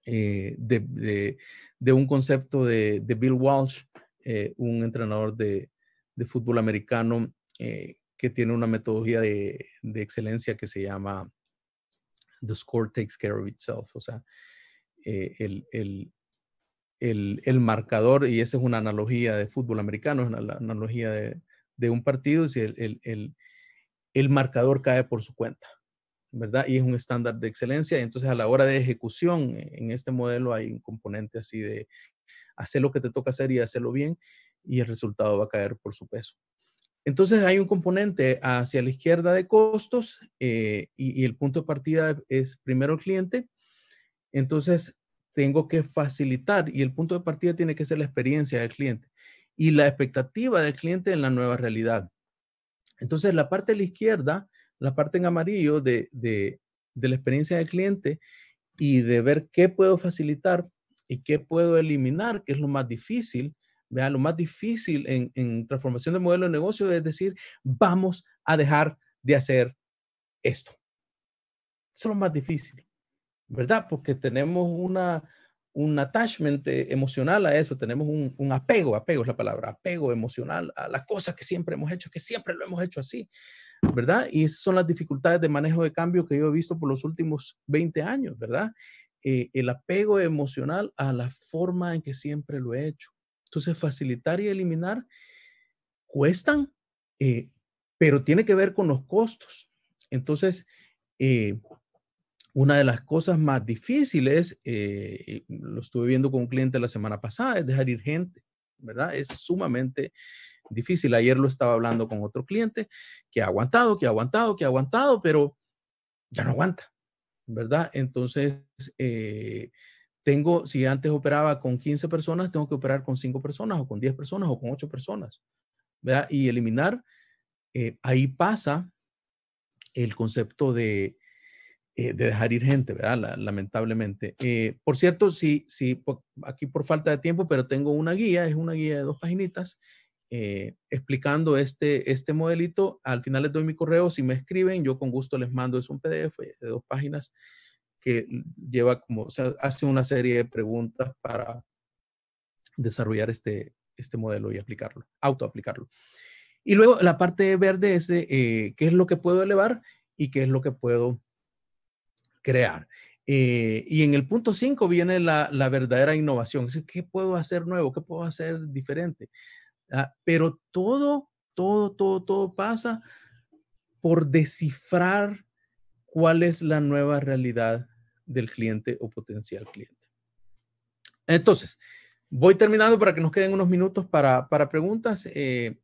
eh, de, un concepto de, Bill Walsh, eh, un entrenador de, fútbol americano eh, que tiene una metodología de, excelencia que se llama The Score Takes Care of Itself, o sea, el, marcador, y esa es una analogía de fútbol americano, es una, analogía de, un partido, es si el, marcador cae por su cuenta. ¿verdad? Y es un estándar de excelencia. entonces a la hora de ejecución eh, en este modelo hay un componente así de hacer lo que te toca hacer y hacerlo bien y el resultado va a caer por su peso. Entonces hay un componente hacia la izquierda de costos eh, y, el punto de partida es primero el cliente. Entonces tengo que facilitar y el punto de partida tiene que ser la experiencia del cliente y la expectativa del cliente en la nueva realidad. Entonces la parte de la izquierda la parte en amarillo de, la experiencia del cliente y de ver qué puedo facilitar y qué puedo eliminar, que es lo más difícil. ¿vea? Lo más difícil en, transformación de modelo de negocio es decir, vamos a dejar de hacer esto. Eso es lo más difícil, ¿verdad? Porque tenemos una, un attachment emocional a eso, tenemos un, apego, apego es la palabra, apego emocional a las cosas que siempre hemos hecho, que siempre lo hemos hecho así, ¿verdad? Y esas son las dificultades de manejo de cambio que yo he visto por los últimos 20 años, ¿verdad? Eh, el apego emocional a la forma en que siempre lo he hecho. Entonces, facilitar y eliminar cuestan, eh, pero tiene que ver con los costos. Entonces, eh, una de las cosas más difíciles, eh, lo estuve viendo con un cliente la semana pasada, es dejar ir gente, ¿verdad? Es sumamente difícil. Ayer lo estaba hablando con otro cliente que ha aguantado, que ha aguantado, que ha aguantado, pero ya no aguanta, ¿verdad? Entonces, eh, tengo, si antes operaba con 15 personas, tengo que operar con 5 personas o con 10 personas o con 8 personas, ¿verdad? Y eliminar, eh, ahí pasa el concepto de eh, de dejar ir gente, ¿verdad? lamentablemente. Eh, por cierto, sí, sí, pues, aquí por falta de tiempo, pero tengo una guía, es una guía de dos páginas eh, explicando este, este modelito. Al final les doy mi correo, si me escriben, yo con gusto les mando, es un PDF de dos páginas que lleva como, o sea, hace una serie de preguntas para desarrollar este, este modelo y aplicarlo, autoaplicarlo. Y luego la parte verde es de qué es lo que puedo elevar y qué es lo que puedo crear. Eh, y en el punto 5 viene la, verdadera innovación. Es ¿Qué puedo hacer nuevo? ¿Qué puedo hacer diferente? Ah, pero todo, todo, todo, todo pasa por descifrar cuál es la nueva realidad del cliente o potencial cliente. Entonces, voy terminando para que nos queden unos minutos para, preguntas. Eh,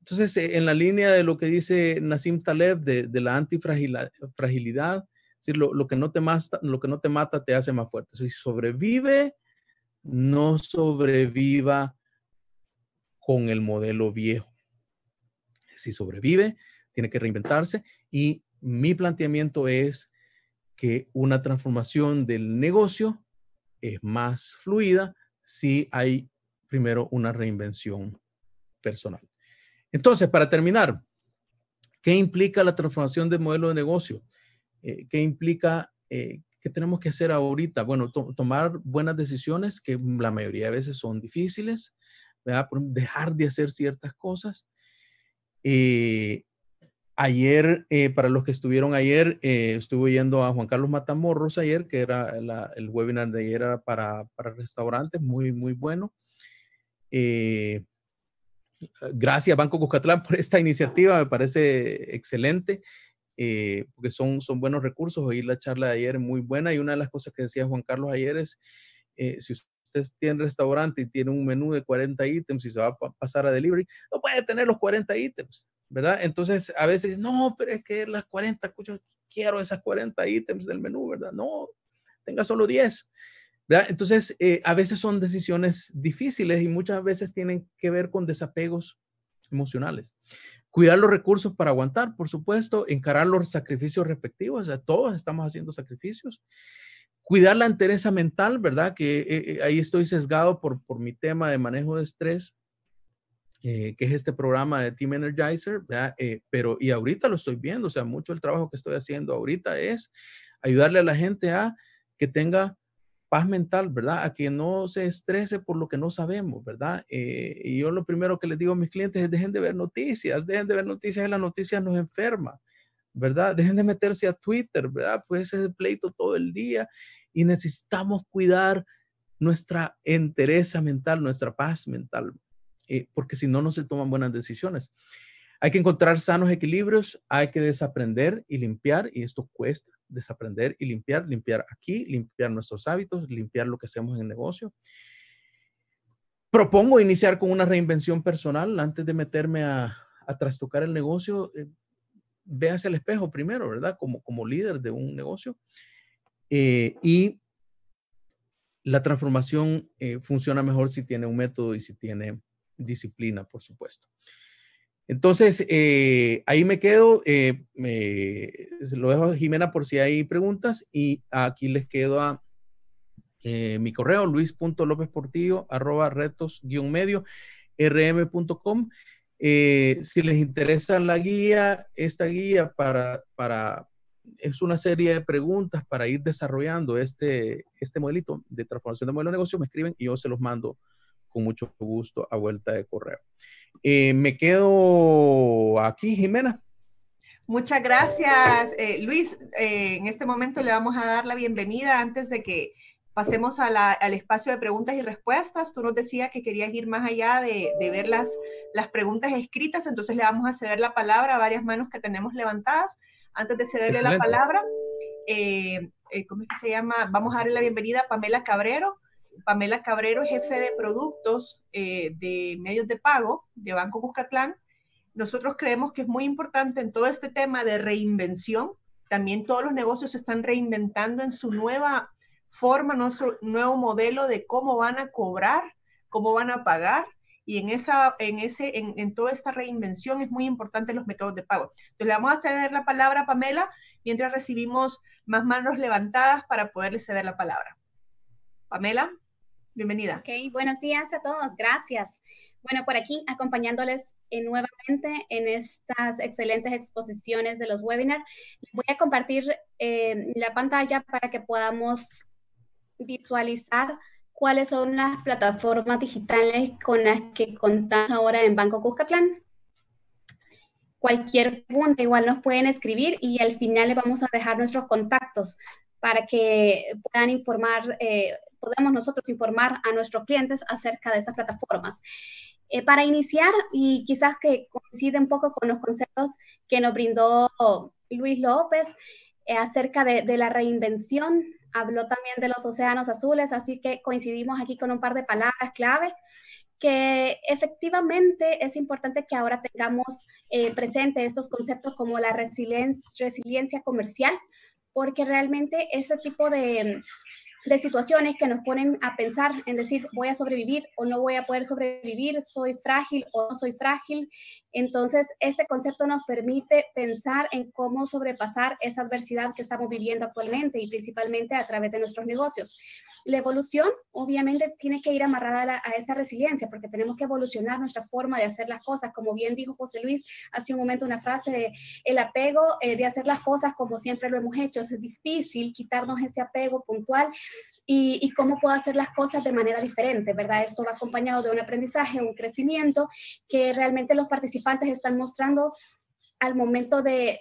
entonces, eh, en la línea de lo que dice Nassim Taleb de, de la antifragilidad, lo, que no te mata, lo que no te mata te hace más fuerte. Si sobrevive, no sobreviva con el modelo viejo. Si sobrevive, tiene que reinventarse y mi planteamiento es que una transformación del negocio es más fluida si hay primero una reinvención personal. Entonces, para terminar, ¿qué implica la transformación del modelo de negocio? Eh, ¿Qué implica eh, ¿Qué que tenemos que hacer ahorita. Bueno, tomar buenas decisiones que la mayoría de veces son difíciles, ¿verdad? dejar de hacer ciertas cosas. Eh, ayer, para los que estuvieron ayer, estuve yendo a Juan Carlos Matamorros ayer, que era el webinar de ayer para, para restaurantes, muy, muy bueno. Gracias Banco Cuscatlán por esta iniciativa, me parece excelente. Eh, porque son, son buenos recursos. Oí la charla de ayer muy buena y una de las cosas que decía Juan Carlos ayer es, eh, si usted tiene restaurante y tiene un menú de 40 ítems y se va a pasar a delivery, no puede tener los 40 ítems. ¿verdad? Entonces, a veces, no, pero es que las 40, yo quiero esas 40 ítems del menú, ¿verdad? No, tenga solo 10. ¿verdad? Entonces, eh, a veces son decisiones difíciles y muchas veces tienen que ver con desapegos emocionales cuidar los recursos para aguantar, por supuesto, encarar los sacrificios respectivos, o sea, todos estamos haciendo sacrificios, cuidar la entereza mental, ¿verdad? Que eh, eh, ahí estoy sesgado por, por mi tema de manejo de estrés, eh, que es este programa de Team Energizer, eh, pero y ahorita lo estoy viendo, o sea, mucho el trabajo que estoy haciendo ahorita es ayudarle a la gente a que tenga paz mental, ¿verdad? A que no se estrese por lo que no sabemos, ¿verdad? Eh, y yo lo primero que les digo a mis clientes es dejen de ver noticias, dejen de ver noticias y noticia noticias nos enferma, ¿verdad? Dejen de meterse a Twitter, ¿verdad? Pues ese pleito todo el día y necesitamos cuidar nuestra entereza mental, nuestra paz mental, eh, porque si no, no se toman buenas decisiones. Hay que encontrar sanos equilibrios, hay que desaprender y limpiar, y esto cuesta, desaprender y limpiar, limpiar aquí, limpiar nuestros hábitos, limpiar lo que hacemos en el negocio. Propongo iniciar con una reinvención personal antes de meterme a, a trastocar el negocio. véase eh, ve el espejo primero, ¿verdad? Como, como líder de un negocio. Eh, y la transformación eh, funciona mejor si tiene un método y si tiene disciplina, por supuesto. Entonces, eh, ahí me quedo. Eh, lo dejo a Jimena por si hay preguntas y aquí les quedo a eh, mi correo luis.lopezportillo arroba retos-medio rm.com. si les interesa la guía, esta guía para, es una serie de preguntas para ir desarrollando este, este modelito de transformación de modelo de negocio, me escriben y yo se los mando con mucho gusto a vuelta de correo. Eh, me quedo aquí, Jimena. Muchas gracias, eh, Luis. Eh, en este momento le vamos a dar la bienvenida antes de que pasemos al espacio de preguntas y respuestas. Tú nos decías que querías ir más allá de, ver las, preguntas escritas, entonces le vamos a ceder la palabra a varias manos que tenemos levantadas. Antes de cederle la palabra, ¿cómo es que se llama? Vamos a darle la bienvenida a Pamela Cabrero. Pamela Cabrero, jefe de productos eh, de medios de pago de Banco Cuscatlán. Nosotros creemos que es muy importante en todo este tema de reinvención. También todos los negocios se están reinventando en su nueva forma, nuestro nuevo modelo de cómo van a cobrar, cómo van a pagar. Y en, esa, en, ese, en, en toda esta reinvención es muy importante los métodos de pago. Entonces, le vamos a ceder la palabra a Pamela mientras recibimos más manos levantadas para poderle ceder la palabra. Pamela. Bienvenida. Ok, buenos días a todos, gracias. Bueno, por aquí acompañándoles eh, nuevamente en estas excelentes exposiciones de los webinars. Voy a compartir eh, la pantalla para que podamos visualizar cuáles son las plataformas digitales con las que contamos ahora en Banco Cuscatlán. Cualquier pregunta igual nos pueden escribir y al final les vamos a dejar nuestros contactos para que puedan informar eh, podemos nosotros informar a nuestros clientes acerca de estas plataformas. Eh, para iniciar, y quizás que coincide un poco con los conceptos que nos brindó Luis López eh, acerca de, la reinvención, habló también de los océanos azules, así que coincidimos aquí con un par de palabras clave que efectivamente es importante que ahora tengamos eh, presente estos conceptos como la resiliencia comercial, porque realmente ese tipo de, de situaciones que nos ponen a pensar en decir voy a sobrevivir o no voy a poder sobrevivir, soy frágil o no soy frágil. Entonces, este concepto nos permite pensar en cómo sobrepasar esa adversidad que estamos viviendo actualmente y principalmente a través de nuestros negocios. La evolución obviamente tiene que ir amarrada a, esa resiliencia porque tenemos que evolucionar nuestra forma de hacer las cosas. Como bien dijo José Luis hace un momento una frase de el apego eh, de hacer las cosas como siempre lo hemos hecho. Es difícil quitarnos ese apego puntual y, cómo puedo hacer las cosas de manera diferente, ¿verdad? Esto va acompañado de un aprendizaje, un crecimiento que realmente los participantes están mostrando al momento de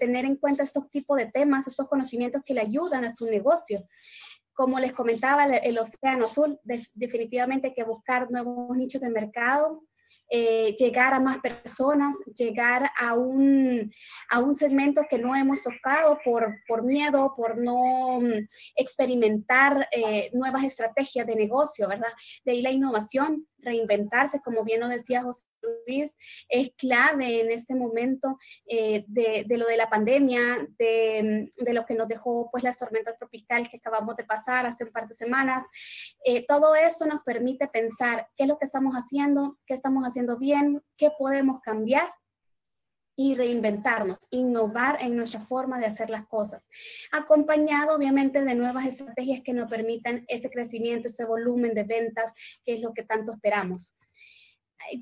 tener en cuenta estos tipos de temas, estos conocimientos que le ayudan a su negocio. Como les comentaba, el, Océano Azul, definitivamente hay que buscar nuevos nichos de mercado, eh, llegar a más personas, llegar a un, a un segmento que no hemos tocado por, por miedo, por no mm, experimentar eh, nuevas estrategias de negocio, ¿verdad? De ahí la innovación, reinventarse, como bien lo decía José Luis, es clave en este momento eh, de, lo de la pandemia, mm, de, lo que nos dejó pues las tormentas tropicales que acabamos de pasar hace un par de semanas. Eh, todo esto nos permite pensar qué es lo que estamos haciendo, qué estamos haciendo bien, qué podemos cambiar y reinventarnos, innovar en nuestra forma de hacer las cosas, acompañado obviamente de nuevas estrategias que nos permitan ese crecimiento, ese volumen de ventas, que es lo que tanto esperamos.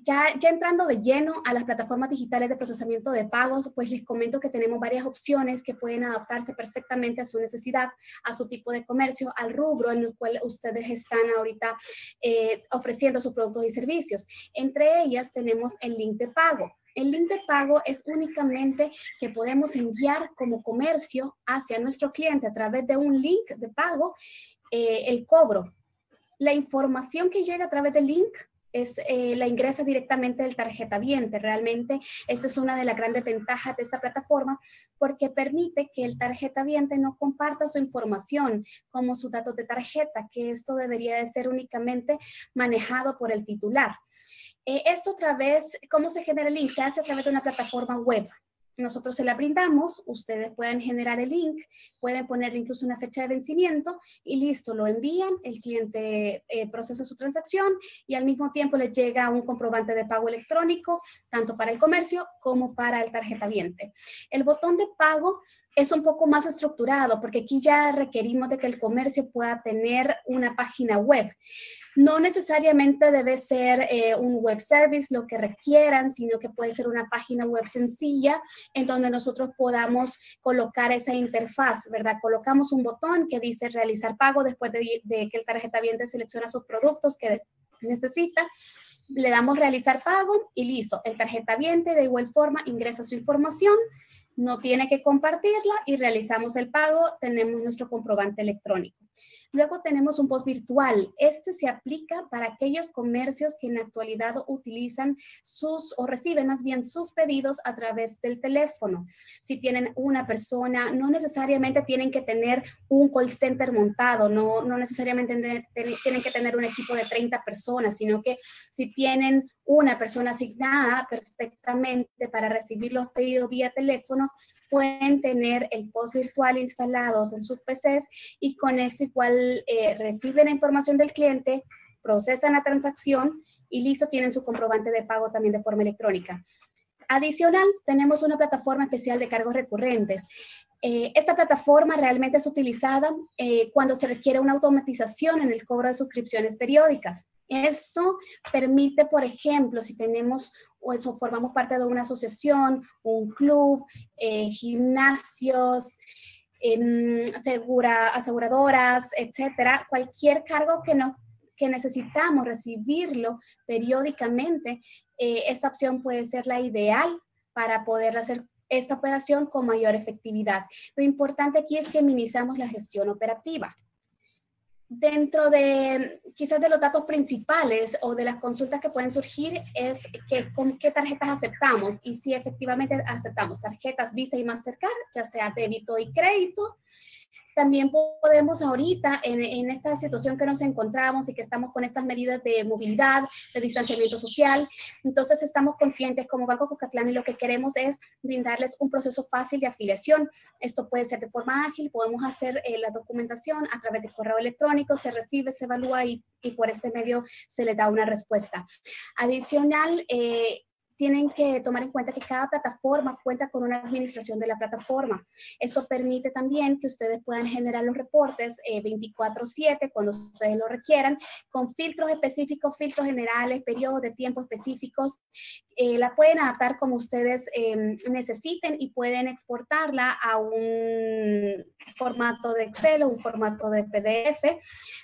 Ya, ya, entrando de lleno a las plataformas digitales de procesamiento de pagos, pues les comento que tenemos varias opciones que pueden adaptarse perfectamente a su necesidad, a su tipo de comercio, al rubro en el cual ustedes están ahorita eh, ofreciendo sus productos y servicios. Entre ellas tenemos el link de pago el link de pago es únicamente que podemos enviar como comercio hacia nuestro cliente a través de un link de pago eh, el cobro. La información que llega a través del link es, eh, la ingresa directamente del tarjeta viente. Realmente esta es una de las grandes ventajas de esta plataforma porque permite que el tarjeta viente no comparta su información como su dato de tarjeta, que esto debería de ser únicamente manejado por el titular. Eh, esto otra vez, ¿cómo se genera el link? Se hace a través de una plataforma web. Nosotros se la brindamos, ustedes pueden generar el link, pueden poner incluso una fecha de vencimiento y listo, lo envían, el cliente eh, procesa su transacción y al mismo tiempo les llega un comprobante de pago electrónico, tanto para el comercio como para el tarjeta viente. El botón de pago es un poco más estructurado, porque aquí ya requerimos de que el comercio pueda tener una página web. No necesariamente debe ser eh, un web service lo que requieran, sino que puede ser una página web sencilla en donde nosotros podamos colocar esa interfaz, ¿verdad? Colocamos un botón que dice realizar pago después de, que el tarjeta viente selecciona sus productos que necesita le damos realizar pago y listo. El tarjeta viente de igual forma ingresa su información, no tiene que compartirla y realizamos el pago, tenemos nuestro comprobante electrónico. Luego tenemos un post virtual. Este se aplica para aquellos comercios que en la actualidad utilizan sus o reciben más bien sus pedidos a través del teléfono. Si tienen una persona, no necesariamente tienen que tener un call center montado, no, no necesariamente tienen que tener un equipo de 30 personas, sino que si tienen una persona asignada perfectamente para recibir los pedidos vía teléfono, pueden tener el post virtual instalados en sus PCs y con esto igual eh, reciben la información del cliente, procesan la transacción y listo, tienen su comprobante de pago también de forma electrónica. Adicional, tenemos una plataforma especial de cargos recurrentes. Eh, esta plataforma realmente es utilizada eh, cuando se requiere una automatización en el cobro de suscripciones periódicas. Eso permite, por ejemplo, si tenemos o eso formamos parte de una asociación, un club, eh, gimnasios, em, aseguradoras, etcétera, cualquier cargo que que necesitamos recibirlo periódicamente, esta opción puede ser la ideal para poder hacer esta operación con mayor efectividad. Lo importante aquí es que minimizamos la gestión operativa. Dentro de quizás de los datos principales o de las consultas que pueden surgir es que con qué tarjetas aceptamos y si efectivamente aceptamos tarjetas Visa y Mastercard, ya sea débito y crédito, también podemos ahorita, en, esta situación que nos encontramos y que estamos con estas medidas de movilidad, de distanciamiento social, entonces estamos conscientes como Banco Cocatlán y lo que queremos es brindarles un proceso fácil de afiliación. Esto puede ser de forma ágil, podemos hacer eh, la documentación a través de correo electrónico, se recibe, se evalúa y, por este medio se le da una respuesta. Adicional, eh, tienen que tomar en cuenta que cada plataforma cuenta con una administración de la plataforma. Esto permite también que ustedes puedan generar los reportes 24/7 eh, cuando ustedes lo requieran, con filtros específicos, filtros generales, periodos de tiempo específicos. Eh, la pueden adaptar como ustedes em, necesiten y pueden exportarla a un formato de Excel o un formato de PDF.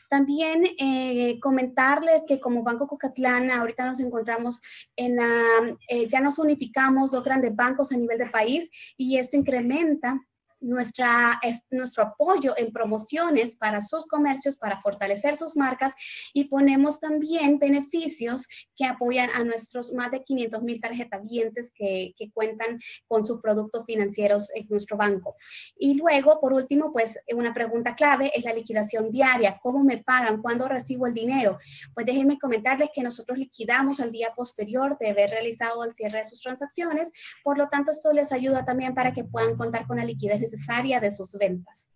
También eh, comentarles que como Banco Cocatlán ahorita nos encontramos en la eh, ya nos unificamos dos grandes bancos a nivel de país y esto incrementa nuestra, nuestro apoyo en promociones para sus comercios, para fortalecer sus marcas y ponemos también beneficios que apoyan a nuestros más de 500 mil tarjetavientes que, que cuentan con sus productos financieros en nuestro banco. Y luego, por último, pues una pregunta clave es la liquidación diaria. ¿Cómo me pagan? ¿Cuándo recibo el dinero? Pues déjenme comentarles que nosotros liquidamos al día posterior de haber realizado el cierre de sus transacciones. Por lo tanto, esto les ayuda también para que puedan contar con la liquidez necesaria de sus ventas.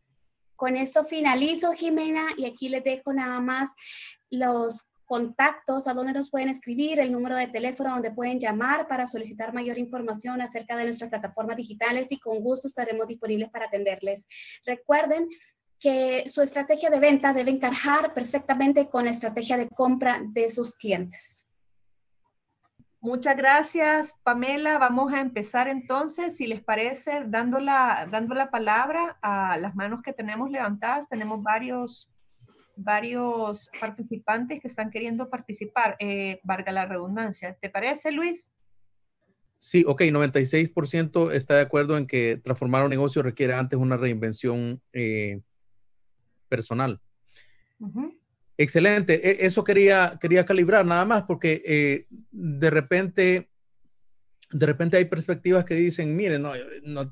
Con esto finalizo, Jimena, y aquí les dejo nada más los contactos, a dónde nos pueden escribir, el número de teléfono donde pueden llamar para solicitar mayor información acerca de nuestras plataformas digitales y con gusto estaremos disponibles para atenderles. Recuerden que su estrategia de venta debe encajar perfectamente con la estrategia de compra de sus clientes. Muchas gracias, Pamela. Vamos a empezar entonces, si les parece, dando la, la palabra a las manos que tenemos levantadas. Tenemos varios, varios participantes que están queriendo participar, eh, varga la redundancia. ¿Te parece, Luis? Sí, ok, 96% está de acuerdo en que transformar un negocio requiere antes una reinvención eh, personal. Ajá. Excelente. E, eso quería, quería calibrar nada más porque eh, de repente... De repente hay perspectivas que dicen, miren, no,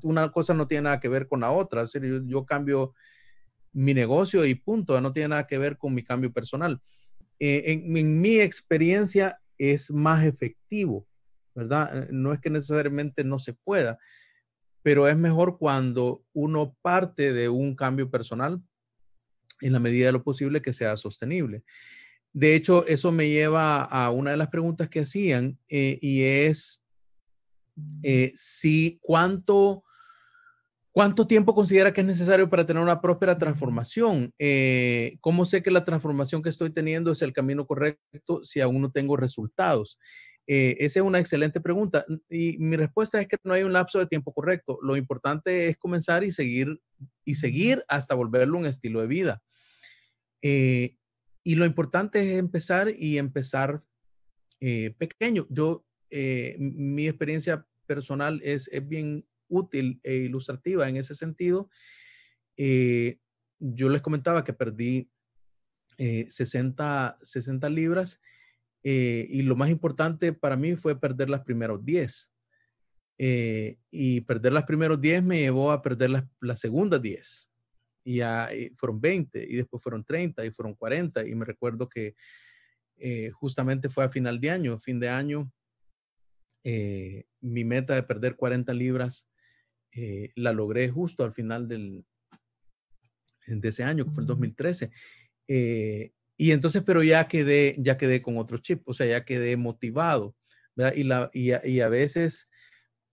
una cosa no tiene nada que ver con la otra. Es yo, cambio mi negocio y punto, no tiene nada que ver con mi cambio personal. Eh, en, mi experiencia es más efectivo, ¿verdad? No es que necesariamente no se pueda, pero es mejor cuando uno parte de un cambio personal en la medida de lo posible que sea sostenible. De hecho, eso me lleva a una de las preguntas que hacían eh, y es mm. eh, si cuánto, cuánto tiempo considera que es necesario para tener una próspera transformación. Eh, ¿Cómo sé que la transformación que estoy teniendo es el camino correcto si aún no tengo resultados? esa es una excelente pregunta y mi respuesta es que no hay un lapso de tiempo correcto. Lo importante es comenzar y seguir y seguir hasta volverlo un estilo de vida. Eh, y lo importante es empezar y empezar eh, pequeño. Yo, eh, mi experiencia personal es, bien útil e ilustrativa en ese sentido. yo les comentaba que perdí 60, 60 libras y lo más importante para mí fue perder las primeros 10. Eh, y perder las primeros 10 me llevó a perder las, la segundas 10. Y, eh, fueron 20, y después fueron 30, y fueron 40. Y me recuerdo que eh, justamente fue a final de año, fin de año, mi meta de perder 40 libras la logré justo al final del, de ese año, que fue el 2013. Mm. y entonces, pero ya quedé, ya quedé con otro chip, o sea, ya quedé motivado. Y, la, y a veces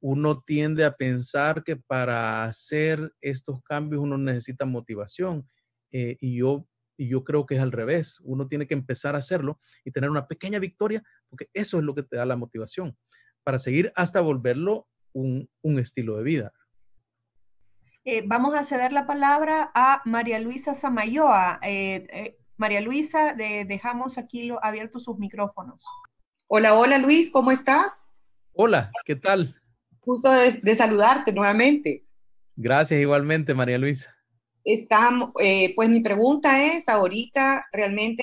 uno tiende a pensar que para hacer estos cambios uno necesita motivación. Eh, y, yo, y yo creo que es al revés. Uno tiene que empezar a hacerlo y tener una pequeña victoria, porque eso es lo que te da la motivación para seguir hasta volverlo un, un estilo de vida. Eh, vamos a ceder la palabra a María Luisa Samayoa. Eh, María Luisa, dejamos aquí lo, abiertos sus micrófonos. Hola, hola Luis, ¿cómo estás? Hola, ¿qué tal? gusto de, saludarte nuevamente. Gracias igualmente, María Luisa. estamos eh, pues mi pregunta es ahorita realmente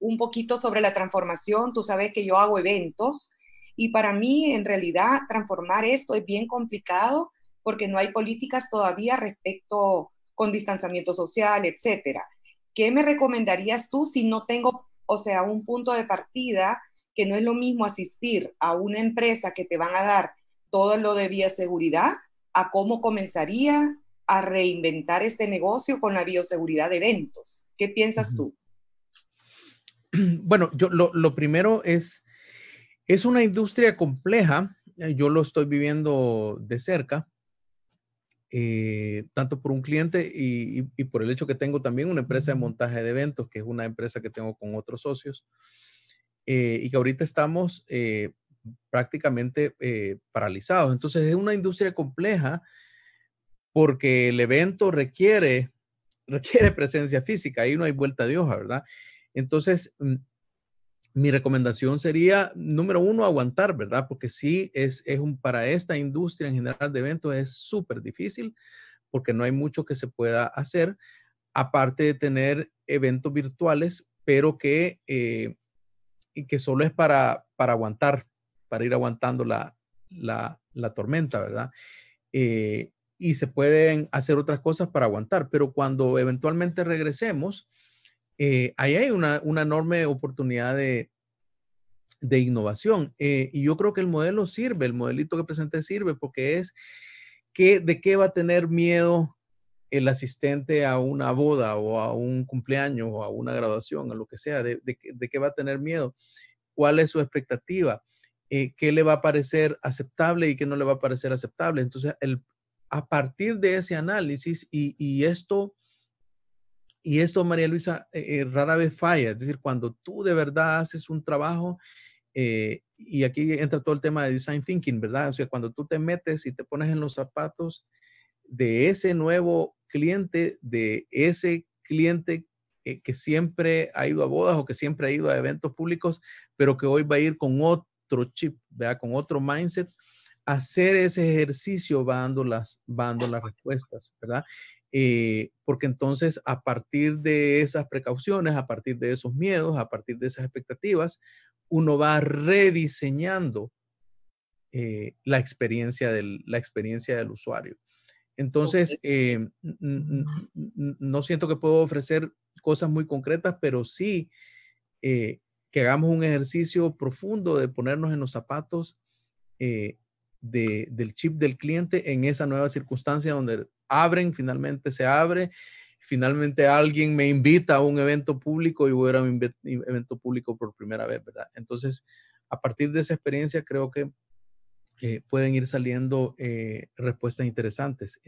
un poquito sobre la transformación. Tú sabes que yo hago eventos y para mí en realidad transformar esto es bien complicado porque no hay políticas todavía respecto con distanciamiento social, etcétera. ¿Qué me recomendarías tú si no tengo, o sea, un punto de partida que no es lo mismo asistir a una empresa que te van a dar todo lo de bioseguridad, a cómo comenzaría a reinventar este negocio con la bioseguridad de eventos. ¿Qué piensas tú? Bueno, yo lo, primero es, es una industria compleja, eh, yo lo estoy viviendo de cerca, eh, tanto por un cliente y, por el hecho que tengo también una empresa de montaje de eventos, que es una empresa que tengo con otros socios, eh, y que ahorita estamos prácticamente eh, paralizados. Entonces es una industria compleja porque el evento requiere, requiere presencia física, y no hay vuelta de hoja, ¿verdad? Entonces, mm, mi recomendación sería, número uno, aguantar, ¿verdad? Porque sí, es, es un, para esta industria en general de eventos es súper difícil porque no hay mucho que se pueda hacer, aparte de tener eventos virtuales, pero que, eh, que solo es para, para aguantar, para ir aguantando la, tormenta, ¿verdad? Eh, y se pueden hacer otras cosas para aguantar, pero cuando eventualmente regresemos, eh, ahí hay una, enorme oportunidad de, innovación. Eh, y yo creo que el modelo sirve, el modelito que presenté sirve porque es que, de qué va a tener miedo el asistente a una boda o a un cumpleaños o a una graduación, a lo que sea, de, de, de qué va a tener miedo, cuál es su expectativa. Eh, qué le va a parecer aceptable y qué no le va a parecer aceptable. Entonces, el, a partir de ese análisis y, esto, y esto, María Luisa, eh, eh, rara vez falla. Es decir, cuando tú de verdad haces un trabajo, y aquí entra todo el tema de design thinking, ¿verdad? O sea, cuando tú te metes y te pones en los zapatos de ese nuevo cliente, de ese cliente que siempre ha ido a bodas o que siempre ha ido a eventos públicos, pero que hoy va a ir con otro otro chip, vea con otro mindset, hacer ese ejercicio va dando las, va dando las respuestas, ¿verdad? Eh, porque entonces a partir de esas precauciones, a partir de esos miedos, a partir de esas expectativas, uno va rediseñando eh, la, experiencia del, la experiencia del usuario. Entonces, eh, no siento que puedo ofrecer cosas muy concretas, pero sí eh, que hagamos un ejercicio profundo de ponernos en los zapatos eh, del chip del cliente en esa nueva circunstancia donde abren, finalmente se abre, finalmente alguien me invita a un evento público y voy a un evento público por primera vez, ¿verdad? Entonces, a partir de esa experiencia creo que eh, pueden ir saliendo eh, respuestas interesantes.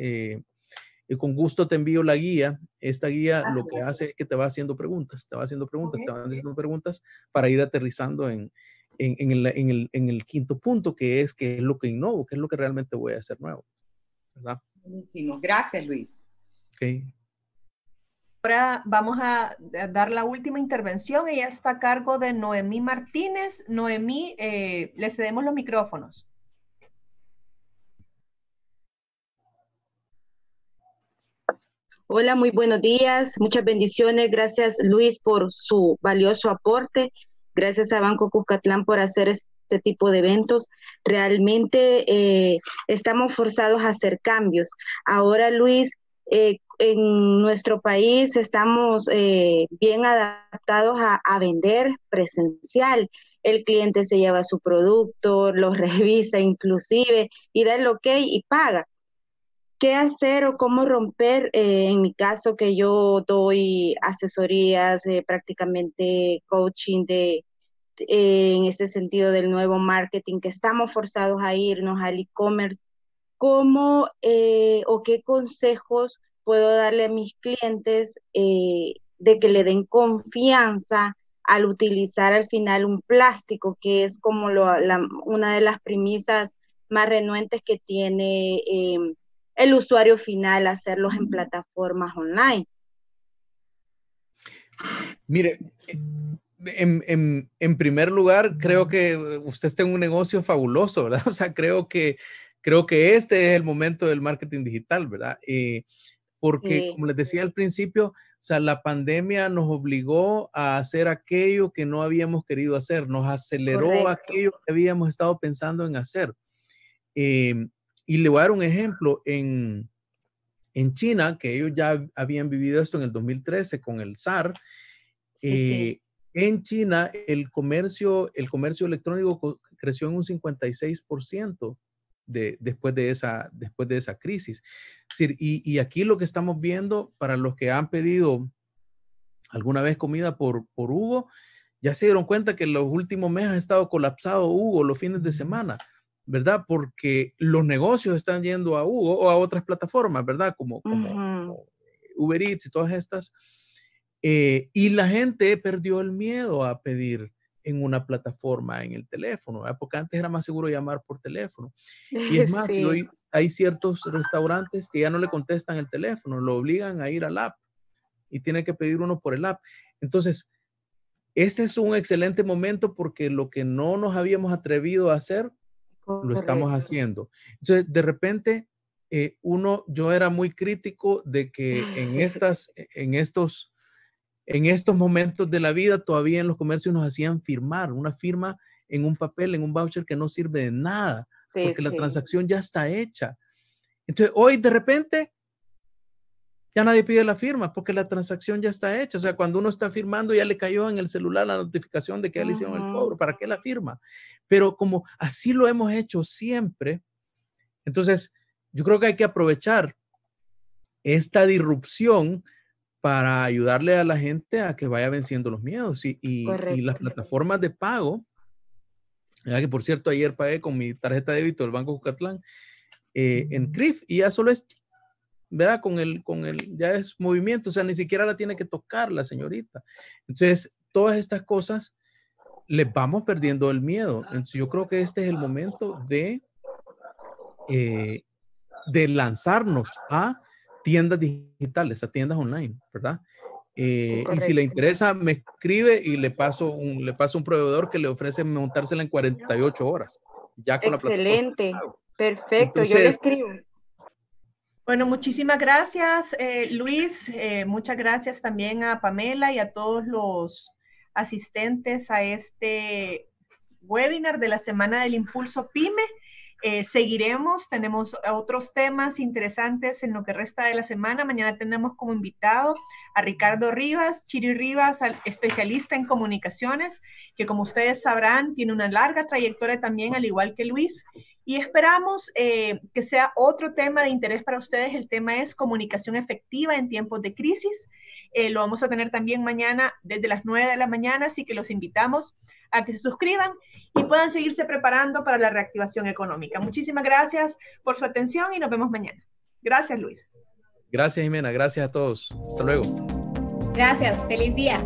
Y con gusto te envío la guía. Esta guía ah, lo que hace es que te va haciendo preguntas, te va haciendo preguntas, te van haciendo preguntas para ir aterrizando en, en, el, quinto punto, que es qué es lo que innovo, qué es lo que realmente voy a hacer nuevo. Gracias, Luis. Okay. Ahora vamos a dar la última intervención. Ella está a cargo de Noemí Martínez. Noemí, eh, le cedemos los micrófonos. Hola, muy buenos días. Muchas bendiciones. Gracias, Luis, por su valioso aporte. Gracias a Banco Cuscatlán por hacer este tipo de eventos. Realmente eh, estamos forzados a hacer cambios. Ahora, Luis, eh, en nuestro país estamos eh, bien adaptados a, a, vender presencial. El cliente se lleva su producto, lo revisa inclusive y da el ok y paga qué hacer o cómo romper, eh, en mi caso que yo doy asesorías, eh, prácticamente coaching de, eh, en ese sentido del nuevo marketing, que estamos forzados a irnos al e-commerce, ¿cómo o qué consejos puedo darle a mis clientes de que le den confianza? al utilizar al final un plástico, que es como una de las premisas más renuentes que tiene em, el usuario final hacerlos en plataformas online. Mire, en, primer lugar, creo que usted está en un negocio fabuloso, ¿verdad? O sea, creo que, creo que este es el momento del marketing digital, ¿verdad? Eh, porque, como les decía al principio, o sea, la pandemia nos obligó a hacer aquello que no habíamos querido hacer, nos aceleró aquello que habíamos estado pensando en hacer. Eh, y le voy a dar un ejemplo en, China, que ellos ya habían vivido esto en el 2013 con el SAR. Eh, en China, el comercio, el comercio electrónico creció en un 56% de, después, de esa, después de esa crisis. y, aquí lo que estamos viendo para los que han pedido alguna vez comida por, por Hugo, ya se dieron cuenta que en los últimos meses ha estado colapsado Hugo los fines de semana. ¿verdad? Porque los negocios están yendo a Hugo o a otras plataformas, ¿verdad? Como, Uber Eats y todas estas. Eh, y la gente perdió el miedo a pedir en una plataforma, en el teléfono, porque antes era más seguro llamar por teléfono. Y es más, hoy hay ciertos restaurantes que ya no le contestan el teléfono, lo obligan a ir al app y tiene que pedir uno por el app. Entonces, este es un excelente momento porque lo que no nos habíamos atrevido a hacer, lo estamos haciendo. Entonces, de repente, eh, uno, yo era muy crítico de que ah, en estas, e, en estos, en estos momentos de la vida, todavía en los comercios nos hacían firmar una firma en un papel, en un voucher que no sirve de nada, porque la transacción ya está hecha. Entonces, hoy de repente ya nadie pide la firma porque la transacción ya está hecha. O sea, cuando uno está firmando ya le cayó en el celular la notificación de que ya le hicieron el cobro, ¿para qué la firma? Pero como así lo hemos hecho siempre, entonces yo creo que hay que aprovechar esta disrupción para ayudarle a la gente a que vaya venciendo los miedos y, las plataformas de pago. Ya que por cierto, ayer pagué con mi tarjeta de débito del Banco Jucatlán eh, en CRIF y ya solo es ¿verdad? Con el, con el, ya es movimiento, o sea, ni siquiera la tiene que tocar la señorita. Entonces, todas estas cosas les vamos perdiendo el miedo. Entonces, yo creo que este es el momento de, eh, de lanzarnos a tiendas digitales, a tiendas online, ¿verdad? Eh, y si le interesa, me escribe y le paso, un, le paso un proveedor que le ofrece montársela en 48 horas. Ya con Excelente, perfecto, yo le escribo. Bueno, muchísimas gracias, eh, Luis. Eh, muchas gracias también a Pamela y a todos los asistentes a este webinar de la Semana del Impulso PyME. Eh, seguiremos, tenemos otros temas interesantes en lo que resta de la semana. Mañana tenemos como invitado a Ricardo Rivas, Chiri Rivas, especialista en comunicaciones, que como ustedes sabrán tiene una larga trayectoria también, al igual que Luis. Y esperamos eh, que sea otro tema de interés para ustedes. El tema es comunicación efectiva en tiempos de crisis. Eh, lo vamos a tener también mañana desde las 9 de la mañana, así que los invitamos a que se suscriban y puedan seguirse preparando para la reactivación económica. Muchísimas gracias por su atención y nos vemos mañana. Gracias, Luis. Gracias, Jimena. Gracias a todos. Hasta luego. Gracias. Feliz día.